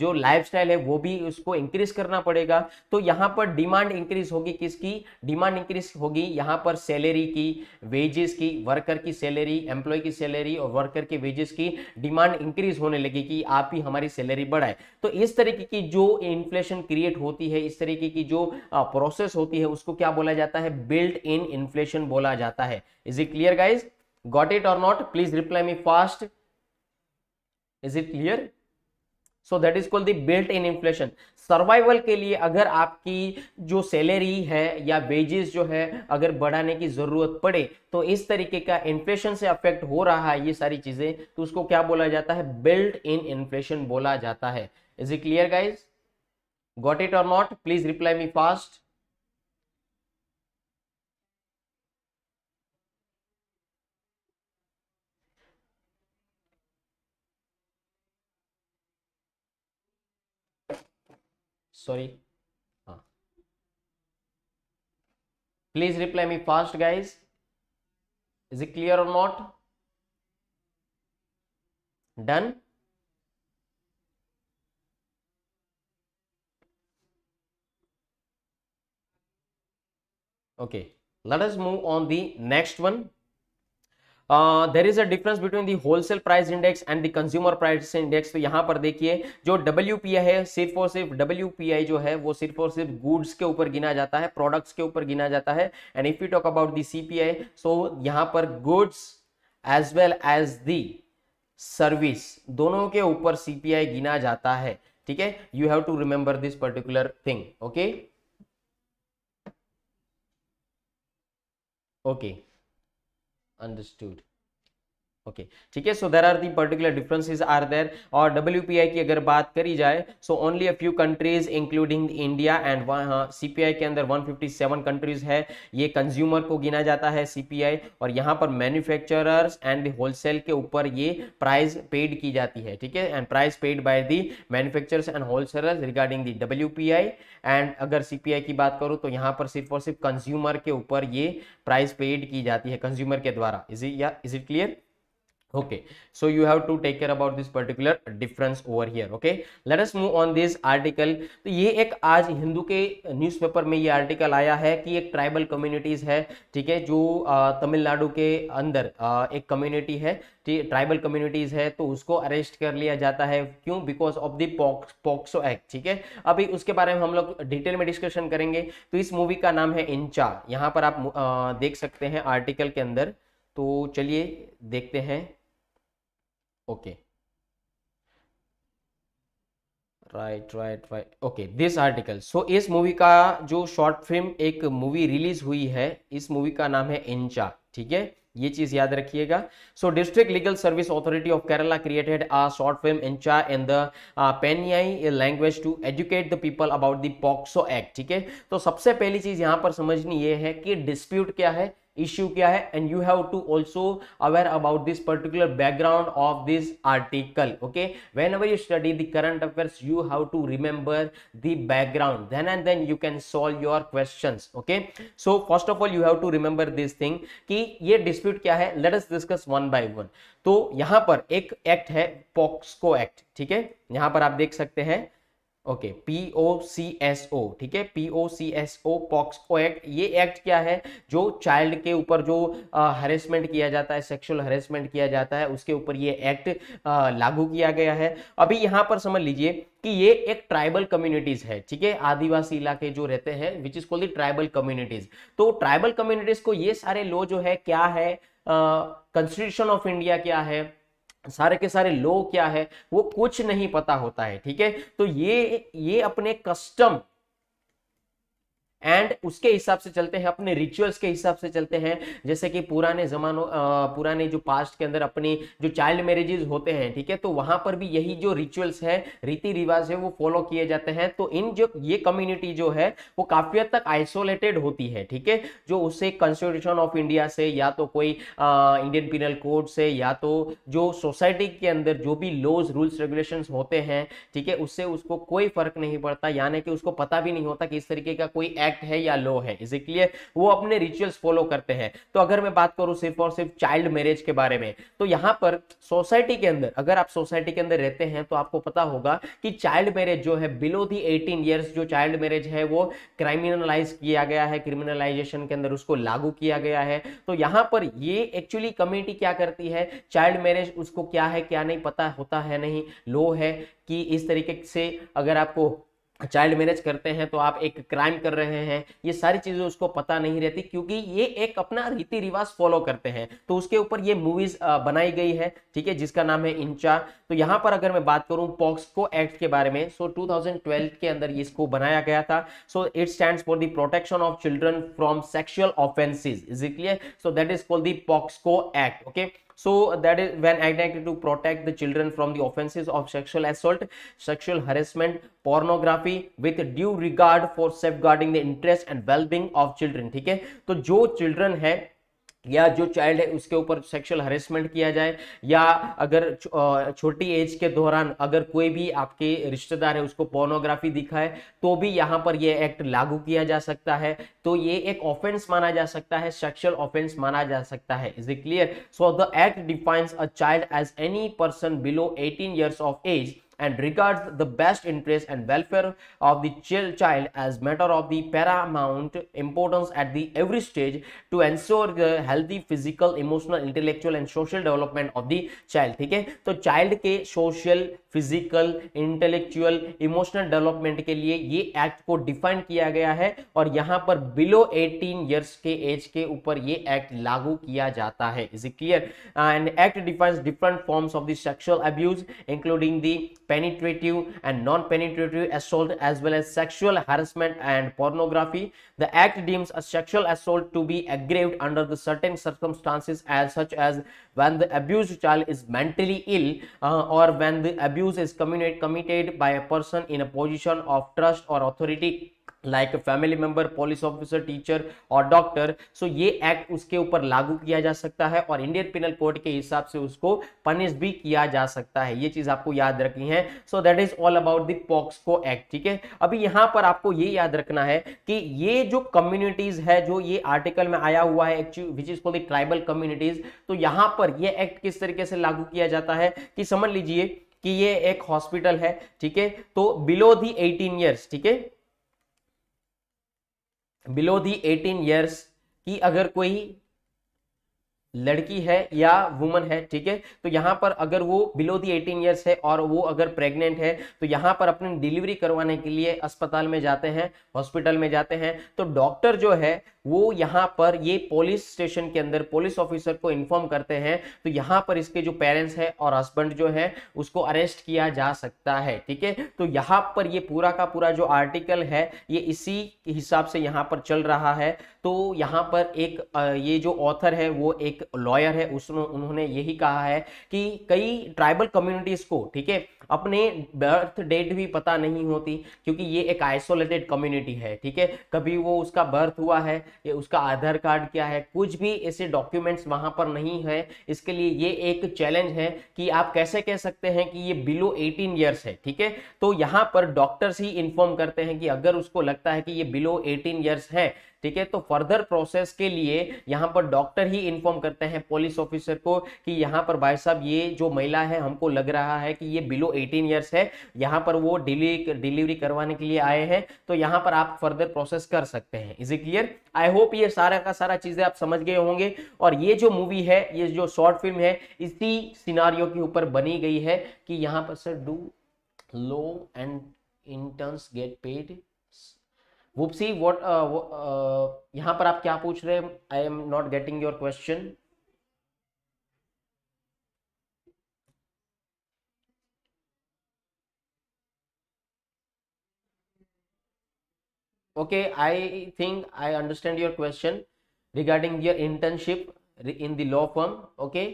Speaker 1: जो लाइफस्टाइल है वो भी उसको इंक्रीज करना पड़ेगा तो यहाँ पर डिमांड इंक्रीज होगी किसकी डिमांड इंक्रीज होगी यहाँ पर सैलरी की वेजेस की वर्कर की सैलरी एम्प्लॉय की सैलरी और वर्कर के वेजेस की डिमांड इंक्रीज होने लगी कि आप ही हमारी सैलरी बढ़ाए तो इस तरीके की जो इन्फ्लेशन क्रिएट हो होती है इस तरीके की जो प्रोसेस होती है उसको क्या बोला जाता है बिल्ट इन इन्फ्लेशन बोला जाता है is it clear guys got it और not please reply me fast is it clear so that is called the built in inflation survival के लिए अगर आपकी जो सैलरी है या वेजेस जो है अगर बढ़ाने की जरूरत पड़े तो इस तरीके का इन्फ्लेशन से अफेक्ट हो रहा है ये सारी चीजें तो उसको क्या बोला जाता है बिल्ट इन इन्फ्लेशन बोला जाता है is it clear guys Got it or not? Please reply me fast. Sorry. Ah. Please reply me fast guys. Is it clear or not? Done. okay let us move on the next one uh, there is a difference between the wholesale price index and the consumer price index तो यहाँ पर देखिए जो W है सिर्फ और सिर्फ W जो है वो सिर्फ और सिर्फ गुड्स के ऊपर गिना जाता है प्रोडक्ट्स के ऊपर गिना जाता है and if you talk about the C P I so यहाँ पर goods as well as the service दोनों के ऊपर सीपीआई गिना जाता है ठीक है you have to remember this particular thing okay Okay, understood. Okay ठीक है so there are the particular differences are there और डब्ल्यू की अगर बात करी जाए so only a few countries including India and C के अंदर 157 कंट्रीज है ये कंज्यूमर को गिना जाता है सी और यहाँ पर मैन्युफैक्चरर्स एंड होलसेल के ऊपर ये प्राइस पेड की जाती है ठीक है and price paid by the manufacture and wholesaler regarding the W and अगर सी की बात करूँ तो यहाँ पर सिर्फ और सिर्फ कंज्यूमर के ऊपर ये प्राइस पेड की जाती है कंज्यूमर के द्वारा इज इट या is it clear okay so you have to take care about this particular difference over here okay let us move on this article तो ये एक आज हिंदू के newspaper में ये आर्टिकल आया है कि एक ट्राइबल कम्युनिटीज़ है ठीक है जो तमिलनाडु के अंदर andar एक कम्युनिटी है ट्राइबल कम्युनिटीज़ है तो उसको अरेस्ट कर लिया जाता है क्यों because of the POCSO act ठीक है अभी उसके बारे में हम लोग डिटेल में डिस्कशन करेंगे तो इस मूवी का नाम है इंचा यहाँ पर आप आ, देख सकते हैं आर्टिकल के अंदर तो चलिए देखते हैं okay right right right okay this article so इस मूवी का जो शॉर्ट फिल्म एक मूवी रिलीज हुई है इस मूवी का नाम है इंचा ठीक है ये चीज याद रखिएगा so district legal service authority of Kerala created a short film Incha in the Paniya language to educate the people about the POCSO act ठीक है तो सबसे पहली चीज यहां पर समझनी ये है कि डिस्प्यूट क्या है इश्यू क्या है and you have to also aware about this particular background of this article okay whenever you study the current affairs you have to remember the background then and then you can solve your question okay so first of all you have to remember this thing कि ये dispute क्या है let us discuss one by one तो यहां पर एक act है पॉक्सको act ठीक है यहां पर आप देख सकते हैं okay P O C S O ठीक है P O C S O POCSO act ये एक्ट क्या है जो चाइल्ड के ऊपर जो हरेसमेंट किया जाता है सेक्सुअल हरेसमेंट किया जाता है उसके ऊपर ये एक्ट लागू किया गया है अभी यहाँ पर समझ लीजिए कि ये एक ट्राइबल कम्युनिटीज है ठीक है आदिवासी इलाके जो रहते हैं which is called tribal communities तो ट्राइबल कम्युनिटीज को ये सारे लॉ जो है क्या है कॉन्स्टिट्यूशन ऑफ इंडिया क्या है सारे के सारे लो क्या है वो कुछ नहीं पता होता है ठीक है तो ये ये अपने कस्टम एंड उसके हिसाब से चलते हैं अपने रिचुअल्स के हिसाब से चलते हैं जैसे कि पुराने जमानों पुराने जो पास्ट के अंदर अपनी जो चाइल्ड मैरिजेज होते हैं ठीक है तो वहां पर भी यही जो रिचुअल्स है रीति रिवाज है वो फॉलो किए जाते हैं तो इन जो ये कम्युनिटी जो है वो काफी हद तक आइसोलेटेड होती है ठीक है जो उससे कॉन्स्टिट्यूशन ऑफ इंडिया से या तो कोई इंडियन पिनल कोड से या तो जो सोसाइटी के अंदर जो भी लॉज रूल्स रेगुलेशन होते हैं ठीक है उससे उसको कोई फर्क नहीं पड़ता यानी कि उसको पता भी नहीं होता कि इस तरीके का कोई एक्ट है या लो है इसी के लिए वो अपने रिचुअल्स फॉलो करते हैं तो अगर मैं बात करूँ सिर्फ और सिर्फ चाइल्ड मैरिज के बारे में तो यहाँ पर सोसाइटी के अंदर अगर आप सोसाइटी के अंदर रहते हैं तो आपको पता होगा कि चाइल्ड मैरिज जो है बिलो दी एटीन ईयर्स जो चाइल्ड मैरिज है वो क्राइमिनलाइज किया गया है क्रिमिनलाइजेशन के अंदर उसको लागू किया गया है तो यहाँ पर ये एक्चुअली कमेटी क्या करती है चाइल्ड मैरिज उसको क्या है क्या नहीं पता होता है नहीं लो है कि इस तरीके से अगर आपको चाइल्ड मैरिज करते हैं तो आप एक क्राइम कर रहे हैं ये सारी चीज़ें उसको पता नहीं रहती क्योंकि ये एक अपना रीति रिवाज फॉलो करते हैं तो उसके ऊपर ये मूवीज बनाई गई है ठीक है जिसका नाम है इंचा तो यहाँ पर अगर मैं बात करूँ पॉक्सको एक्ट के बारे में सो so, 2012 के अंदर इसको बनाया गया था so it stand for the protection of children from sexual offences is it clear so that is called the POCSO act okay so that is when act enacted to protect the children from the offenses of sexual assault sexual harassment pornography with due regard for safeguarding the interest and well-being of children theek hai to jo children hai या जो child है उसके ऊपर sexual harassment किया जाए या अगर छोटी एज के दौरान अगर कोई भी आपके रिश्तेदार है उसको पोर्नोग्राफी दिखाए तो भी यहाँ पर यह एक्ट लागू किया जा सकता है तो ये एक ऑफेंस माना जा सकता है सेक्सुअल ऑफेंस माना जा सकता है is it clear so the act defines a child as any person below eighteen years of age and regards the best interest and welfare of the child as matter of the paramount importance at the every stage to ensure the healthy physical emotional intellectual and social development of the child theek hai to child ke social physical intellectual emotional development के लिए ये act को define किया गया है और यहाँ पर बिलो 18 इयर्स के एज के ऊपर ये एक्ट लागू किया जाता है is it clear and act defines different forms of the sexual abuse including the penetrative and non-penetrative assault as well as sexual harassment and pornography. The Act deems a sexual assault to be aggravated under the certain circumstances as such as when the abused child is mentally ill uh, or when the abuse is committed by a person in a position of trust or authority like family member police officer teacher और doctor so ये act उसके ऊपर लागू किया जा सकता है और इंडियन पिनल कोड के हिसाब से उसको पनिश भी किया जा सकता है ये चीज आपको याद रखनी है so that is all about the POCSO act ठीक है अभी यहां पर आपको ये याद रखना है कि ये जो कम्युनिटीज है जो ये आर्टिकल में आया हुआ है which is called tribal communities तो यहां पर ये एक्ट किस तरीके से लागू किया जाता है कि समझ लीजिए कि ये एक हॉस्पिटल है ठीक है तो बिलो दी 18 इयर्स ठीक है बिलो दी एटीन ईयर्स की अगर कोई लड़की है या वुमन है ठीक है तो यहाँ पर अगर वो बिलो दी 18 इयर्स है और वो अगर प्रेग्नेंट है तो यहाँ पर अपनी डिलीवरी करवाने के लिए अस्पताल में जाते हैं हॉस्पिटल में जाते हैं तो डॉक्टर जो है वो यहाँ पर ये पुलिस स्टेशन के अंदर पुलिस ऑफिसर को इन्फॉर्म करते हैं तो यहाँ पर इसके जो पेरेंट्स है और हस्बैंड जो है उसको अरेस्ट किया जा सकता है ठीक है तो यहाँ पर ये पूरा का पूरा जो आर्टिकल है ये इसी हिसाब से यहाँ पर चल रहा है तो यहाँ पर एक ये जो ऑथर है वो एक एक लॉयर है उसमें उन्होंने यही कहा है कि कई ट्राइबल कम्युनिटीज को ठीक है अपने बर्थ डेट भी पता नहीं होती क्योंकि ये एक आइसोलेटेड कम्युनिटी है ठीक है कभी वो उसका बर्थ हुआ है या उसका आधार कार्ड क्या है कुछ भी ऐसे डॉक्यूमेंट्स वहां पर नहीं है इसके लिए ये एक चैलेंज है कि आप कैसे कह सकते हैं कि ये बिलो 18 ईयर्स है ठीक है तो यहाँ पर डॉक्टर्स ही इन्फॉर्म करते हैं कि अगर उसको लगता है कि ये बिलो 18 ईयर्स है ठीक है तो फर्दर प्रोसेस के लिए यहाँ पर डॉक्टर ही इन्फॉर्म करते हैं पुलिस ऑफिसर को कि यहाँ पर भाई साहब ये जो महिला है हमको लग रहा है कि ये बिलो 18 इयर्स है यहाँ पर वो डिलीवरी डिलीवरी करवाने के लिए आए हैं तो यहाँ पर आप फर्दर प्रोसेस कर सकते हैं इज क्लियर आई होप ये सारा का सारा चीजें आप समझ गए होंगे और ये जो मूवी है ये जो शॉर्ट फिल्म है इसी सिनारियो के ऊपर बनी गई है कि यहाँ पर sir do law and interns get paid whoopsie what यहां पर आप क्या पूछ रहे हैं I am not getting your question okay I think I understand your question regarding your internship in the law firm okay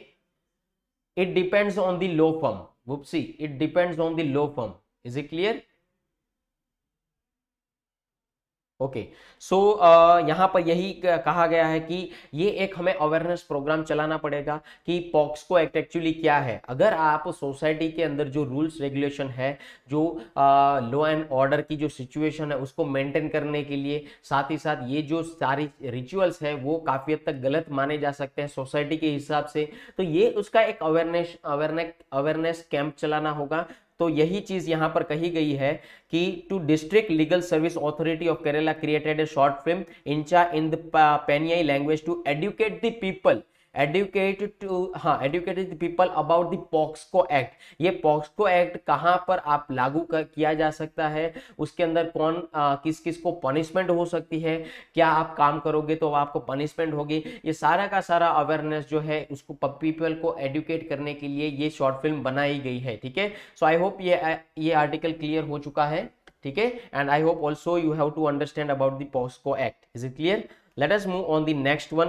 Speaker 1: it depends on the law firm whoopsie it depends on the law firm is it clear okay so uh, यहाँ पर यही कहा गया है कि ये एक हमें अवेयरनेस प्रोग्राम चलाना पड़ेगा कि पॉक्स को एक्ट एक्चुअली क्या है अगर आप सोसाइटी के अंदर जो रूल्स रेगुलेशन है जो लॉ एंड ऑर्डर की जो सिचुएशन है उसको मेंटेन करने के लिए साथ ही साथ ये जो सारी रिचुअल्स है वो काफ़ी हद तक गलत माने जा सकते हैं सोसाइटी के हिसाब से तो ये उसका एक अवेयरनेस अवेयरनेस अवेयरनेस कैंप चलाना होगा तो यही चीज यहां पर कही गई है कि to district legal service authority of Kerala created a short film Incha in the Paniya language to educate the people educate to हाँ educated people about the POCSO act ये पॉक्सको एक्ट कहाँ पर आप लागू कर, किया जा सकता है उसके अंदर कौन आ, किस किस को पनिशमेंट हो सकती है क्या आप काम करोगे तो आपको पनिशमेंट होगी ये सारा का सारा अवेयरनेस जो है उसको पीपल को एडुकेट करने के लिए ये शॉर्ट फिल्म बनाई गई है ठीक है सो आई होप ये ये आर्टिकल क्लियर हो चुका है ठीक है and I hope also you have to understand about the POCSO act is it clear let us move on the next one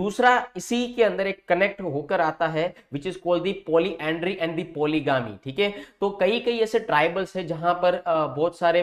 Speaker 1: दूसरा इसी के अंदर एक कनेक्ट होकर आता है which is called the polyandry and the polygamy ठीक है तो कई कई ऐसे ट्राइबल्स है जहां पर बहुत सारे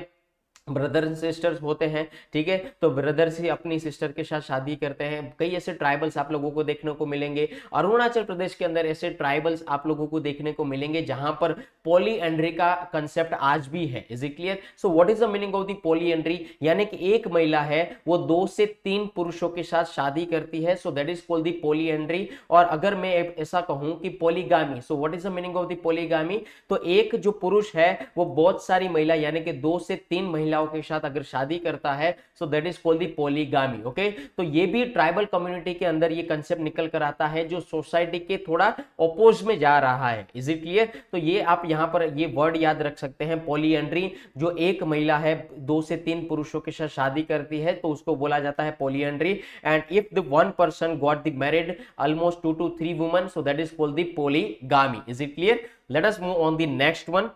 Speaker 1: ब्रदर एंड सिस्टर्स होते हैं ठीक है तो ब्रदर्स ही अपनी सिस्टर के साथ शादी करते हैं कई ऐसे ट्राइबल्स आप लोगों को देखने को मिलेंगे अरुणाचल प्रदेश के अंदर ऐसे ट्राइबल्स आप लोगों को देखने को मिलेंगे जहां पर पोली एंड्री का कंसेप्ट आज भी है is it clear so what is the meaning of the polyandry यानी कि एक महिला है वो दो से तीन पुरुषों के साथ शादी करती है so that is called the polyandry और अगर मैं ऐसा कहूं कि polygamy so what is the meaning of the polygamy तो एक जो पुरुष है वो बहुत सारी महिला यानी कि दो से तीन महिला महिलाओं के साथ अगर शादी करता है so that is called the polygamy okay तो ये भी ट्राइबल कम्युनिटी के अंदर ये कंसेप्ट निकल कर आता है जो सोसाइटी के थोड़ा अपोज में जा रहा है इज इट क्लियर तो ये आप यहाँ पर ये वर्ड याद रख सकते हैं पोलियंड्री जो एक महिला है दो से तीन पुरुषों के साथ शादी करती है तो उसको बोला जाता है polyandry and if the one person got the married almost two two three woman so that is called the polygamy is it clear let us move on the next one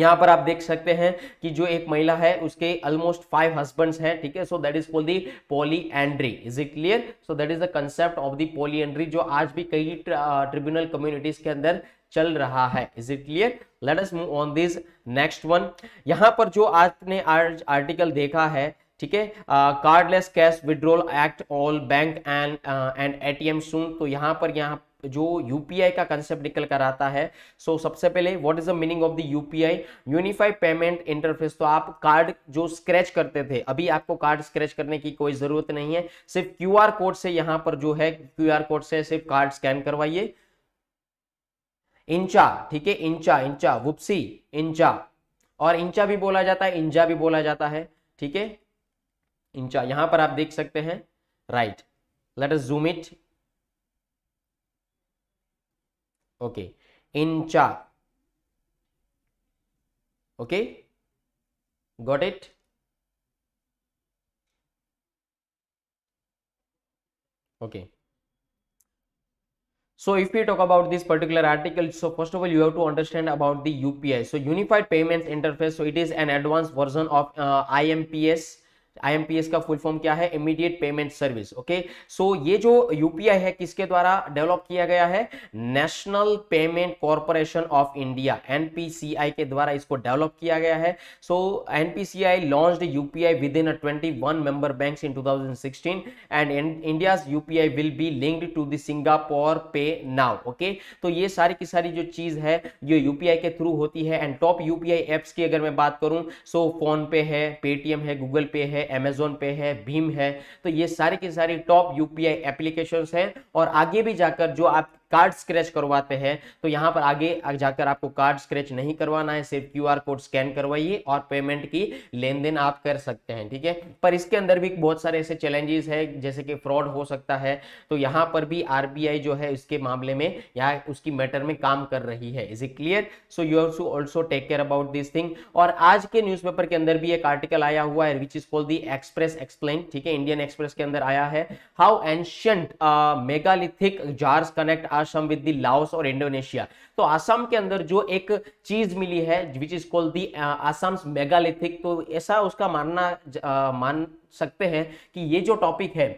Speaker 1: यहाँ पर आप देख सकते हैं कि जो एक महिला है उसके ऑलमोस्ट फाइव हस्बैंड्स हैं ठीक है so that is called the polyandry is it clear so that is the concept of the polyandry जो आज भी कई ट्रिब्यूनल कम्युनिटीज के अंदर चल रहा है is it clear let us move on this next one यहाँ पर जो आपने आज आर्टिकल देखा है ठीक है cardless cash withdrawal act all bank and and ATM soon तो यहाँ पर यहाँ जो यूपीआई का कंसेप्ट निकल कर आता है सो so, सबसे पहले what is the meaning of the UPI unified payment interface तो आप कार्ड जो स्क्रैच करते थे अभी आपको कार्ड स्क्रैच करने की कोई जरूरत नहीं है सिर्फ क्यू कोड से यहां पर जो है क्यू कोड से सिर्फ कार्ड स्कैन करवाइए इंचा ठीक है इंचा इंचा वुपसी इंचा और इंचा भी बोला जाता है इंजा भी बोला जाता है ठीक है इंचा यहां पर आप देख सकते हैं right let us zoom it okay incha okay got it okay so if we talk about this particular article, so first of all, you have to understand about the UPI. So Unified Payments Interface. So it is an advanced version of uh, IMPS IMPS का full form क्या है immediate payment service okay so ये जो UPI है किसके द्वारा develop किया गया है national payment corporation of India NPCI के द्वारा इसको डेवलप किया गया है so NPCI launch UPI within twenty one member bank in two thousand sixteen and India UPI will be linked to Singapore PayNow okay तो ये सारी की सारी जो चीज है ये यूपीआई के थ्रू होती है एंड टॉप यूपीआई एप्स की अगर मैं बात करूं सो फोन पे है पेटीएम है गूगल पे है अमेजोन पे है भीम है तो ये सारे के सारे टॉप यूपीआई एप्लीकेशंस हैं और आगे भी जाकर जो आप कार्ड स्क्रैच करवाते हैं तो यहाँ पर आगे जाकर आपको कार्ड स्क्रैच नहीं करवाना है सिर्फ क्यू कोड स्कैन करवाइए और पेमेंट की लेन देन आप कर सकते हैं ठीक है पर इसके अंदर भी बहुत सारे ऐसे चैलेंजेस है जैसे कि फ्रॉड हो सकता है तो यहाँ पर भी आरबीआई जो है इसके मामले में या उसकी मैटर में काम कर रही है is it clear so you have to also take care about this thing और आज के न्यूज़पेपर के अंदर भी एक आर्टिकल आया हुआ है which is called the express explain ठीक है इंडियन एक्सप्रेस के अंदर आया है how ancient megalithic jars connect Assam with the Laos और इंडोनेशिया तो असम के अंदर जो एक चीज मिली है which is called the Assam megalithic तो ऐसा उसका मानना uh, मान सकते हैं कि ये जो टॉपिक है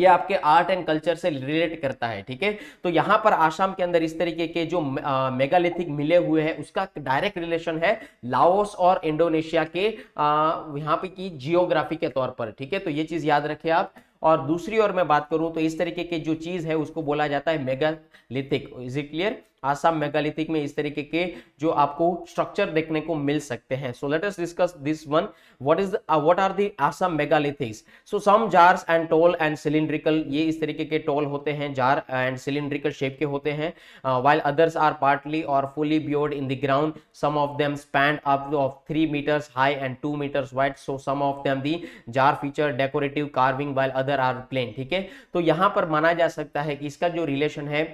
Speaker 1: ये आपके आर्ट एंड कल्चर से रिलेट करता है ठीक है तो यहाँ पर आसाम के अंदर इस तरीके के जो मेगालिथिक uh, मिले हुए हैं उसका डायरेक्ट रिलेशन है लाओस और इंडोनेशिया के uh, यहाँ पे की जियोग्राफी के तौर पर ठीक है तो ये चीज याद रखें आप और दूसरी ओर मैं बात करूं तो इस तरीके की जो चीज़ है उसको बोला जाता है megalithic is it clear Assam megalithic में इस तरीके के जो आपको स्ट्रक्चर देखने को मिल सकते हैं so let us discuss this one what is what are the Assam megalithics so some jars and tall and cylindrical ये इस तरीके के टोल होते हैं जार एंड सिलिंड्रिकल शेप के होते हैं वाइल अदर्स आर पार्टली और fully buried in the ground some of them span up of three metres high and two metres wide so some of them the jar feature decorative carving while other are plain ठीक है तो यहां पर माना जा सकता है कि इसका जो रिलेशन है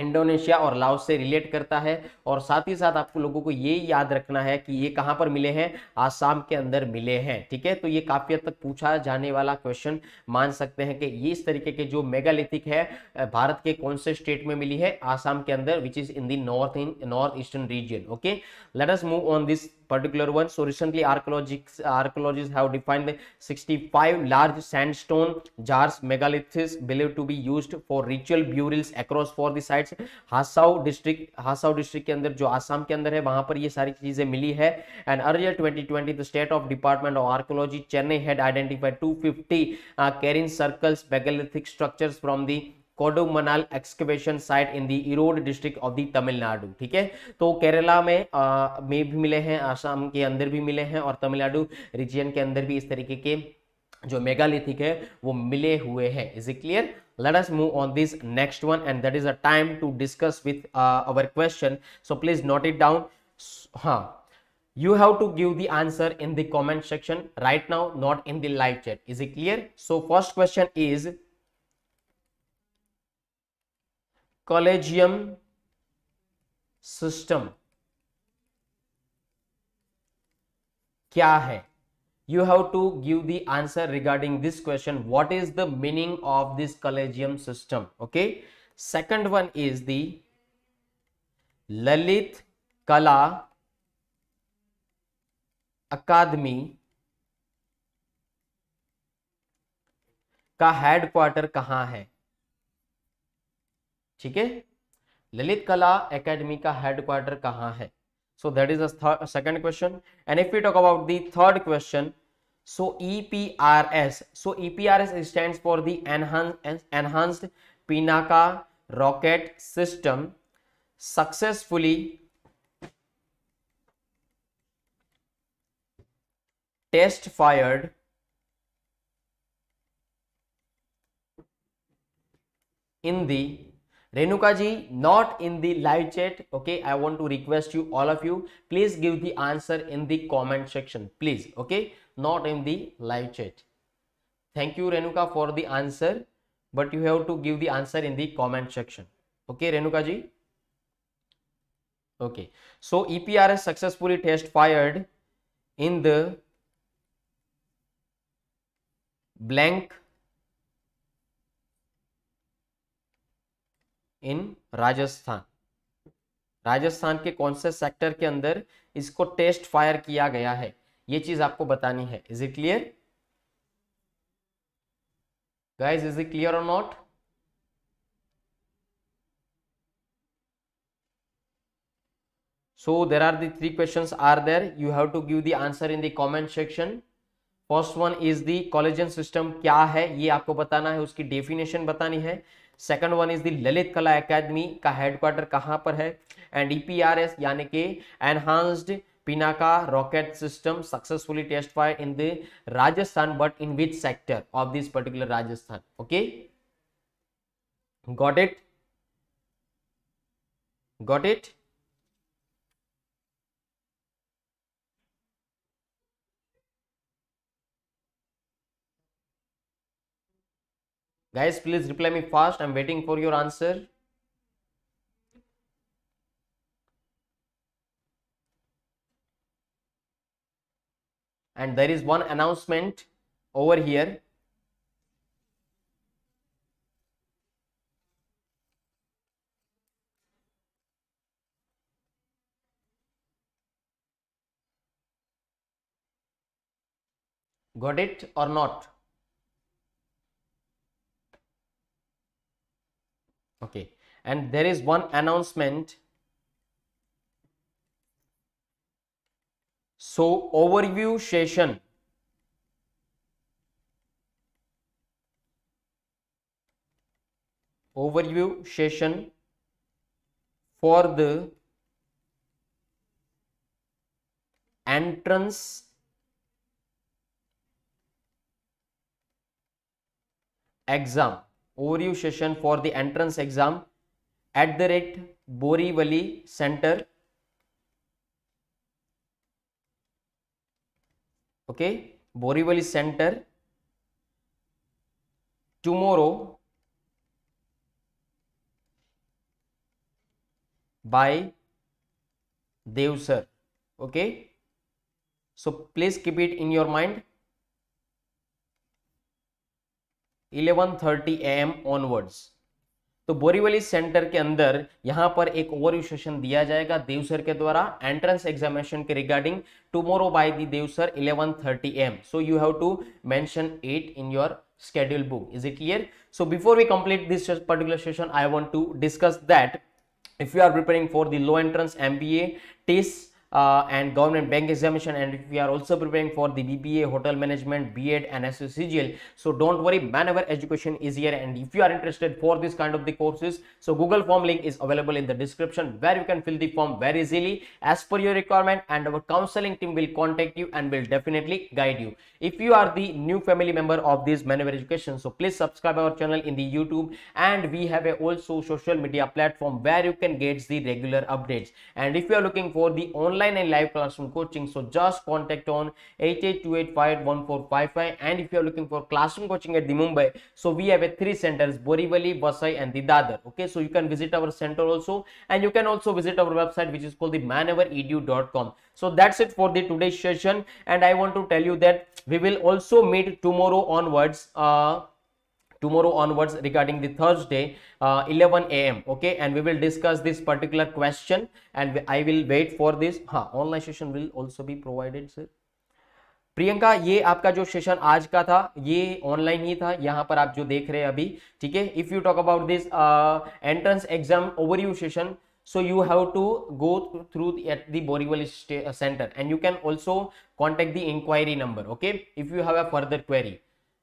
Speaker 1: इंडोनेशिया और लाओस से रिलेट करता है और साथ ही साथ आपको लोगों को ये याद रखना है कि ये कहाँ पर मिले हैं आसाम के अंदर मिले हैं ठीक है तो ये काफी हद तक पूछा जाने वाला क्वेश्चन मान सकते हैं कि ये इस तरीके के जो मेगालिथिक है भारत के कौन से स्टेट में मिली है आसाम के अंदर which is in the north in north eastern region okay let us move on this particular one. So recently archaeologists archaeologists have defined the 65 large sandstone jars megaliths believed to be used for ritual burials across for the sites. Hasau district Hasau district ke andar jo assam ke andar hai wahan par ye sari cheeze mili hai and earlier 2020 the state of department of archaeology chennai had identified 250 uh, Kerin circles megalithic structures from the Kodumanal excavation site in the Erode district of the Tamil Nadu ठीक है तो केरला में आ, में भी मिले हैं आसाम के अंदर भी मिले हैं और तमिलनाडु रीजियन के अंदर भी इस तरीके के जो मेगालिथिक है वो मिले हुए हैं is it clear let us move on this next one and that is a time to discuss with our question so please note it down हाँ you have to give the answer in the comment section right now not in the live chat is it clear so first question is collegium system क्या है you have to give the answer regarding this question what is the meaning of this collegium system okay second one is the Lalit Kala Akademi का headquarter कहां है ठीक है Lalit Kala academy का headquarter कहाँ है so that is second question and if you talk about the third question so EPRS so EPRS stands for the enhanced Pinaka rocket system successfully test fired in the Renuka ji, not in the live chat. Okay, I want to request you, all of you, please give the answer in the comment section, please. Okay, not in the live chat. Thank you, Renuka, for the answer, but you have to give the answer in the comment section. Okay, Renuka ji. Okay, so EPRS successfully test fired in the blank in Rajasthan Rajasthan के कौन से sector के अंदर इसको test fire किया गया है ये चीज आपको बतानी है is it clear guys is it clear और not so there are three question are there you have to give the answer in the comment section first one is the system क्या है ये आपको बताना है उसकी डेफिनेशन बतानी है second one is the Lalit Kala academy का हेडक्वार्टर कहाँ पर है एंड ईपीआरएस e यानी कि enhanced Pinaka rocket system successfully test fire in the Rajasthan but in which sector of this particular Rajasthan okay got it got it Guys, please reply me fast. I'm waiting for your answer. And there is one announcement over here. Got it or not? okay and there is one announcement so overview session overview session for the entrance exam overview session for the entrance exam at the rate Borivali Center. Okay, Borivali Center tomorrow by Dev sir. Okay, so please keep it in your mind eleven thirty A M onwards तो Borivali centre के अंदर यहां पर एक overview session दिया जाएगा देव के द्वारा एंट्रेंस एग्जामिनेशन के regarding tomorrow by the Dev eleven thirty AM so you have to mention it in your schedule book is it clear so before we complete this particular session I want to discuss that if you are preparing for the law entrance M B A test uh, and government bank examination and we are also preparing for the BBA hotel management B.Ed and SCGL so don't worry whenever education is here and if you are interested for this kind of the courses so Google form link is available in the description where you can fill the form very easily as per your requirement and our counseling team will contact you and will definitely guide you if you are the new family member of this Maneuver Education so please subscribe our channel in the YouTube and we have a also social media platform where you can get the regular updates and if you are looking for the online online and live classroom coaching so just contact on 8828581455 and if you are looking for classroom coaching at the mumbai so we have a three centers borivali basai and the dadar okay so you can visit our center also and you can also visit our website which is called the maneveredu.com so that's it for the today's session and i want to tell you that we will also meet tomorrow onwards uh, tomorrow onwards regarding the Thursday uh, 11 a.m. Okay, and we will discuss this particular question and I will wait for this. Huh, online session will also be provided, sir. Priyanka ये आपका जो session आज का था ये online ही था यहाँ पर आप जो देख रहे हैं अभी ठीक है if you talk about this entrance exam over session so you have to go through at the Borivali center and you can also contact the inquiry number okay if you have a further query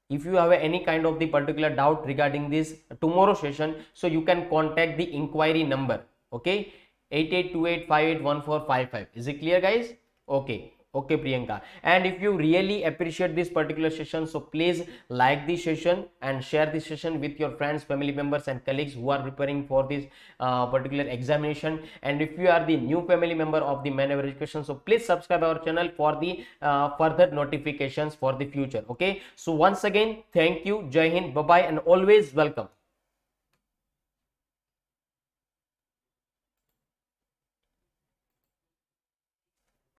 Speaker 1: if you have any kind of the particular doubt regarding this tomorrow session so you can contact the inquiry number okay 8828581455 is it clear guys okay okay priyanka and if you really appreciate this particular session so please like this session and share this session with your friends family members and colleagues who are preparing for this uh, particular examination and if you are the new family member of the man education so please subscribe our channel for the uh, further notifications for the future okay so once again thank you jai hind bye bye and always welcome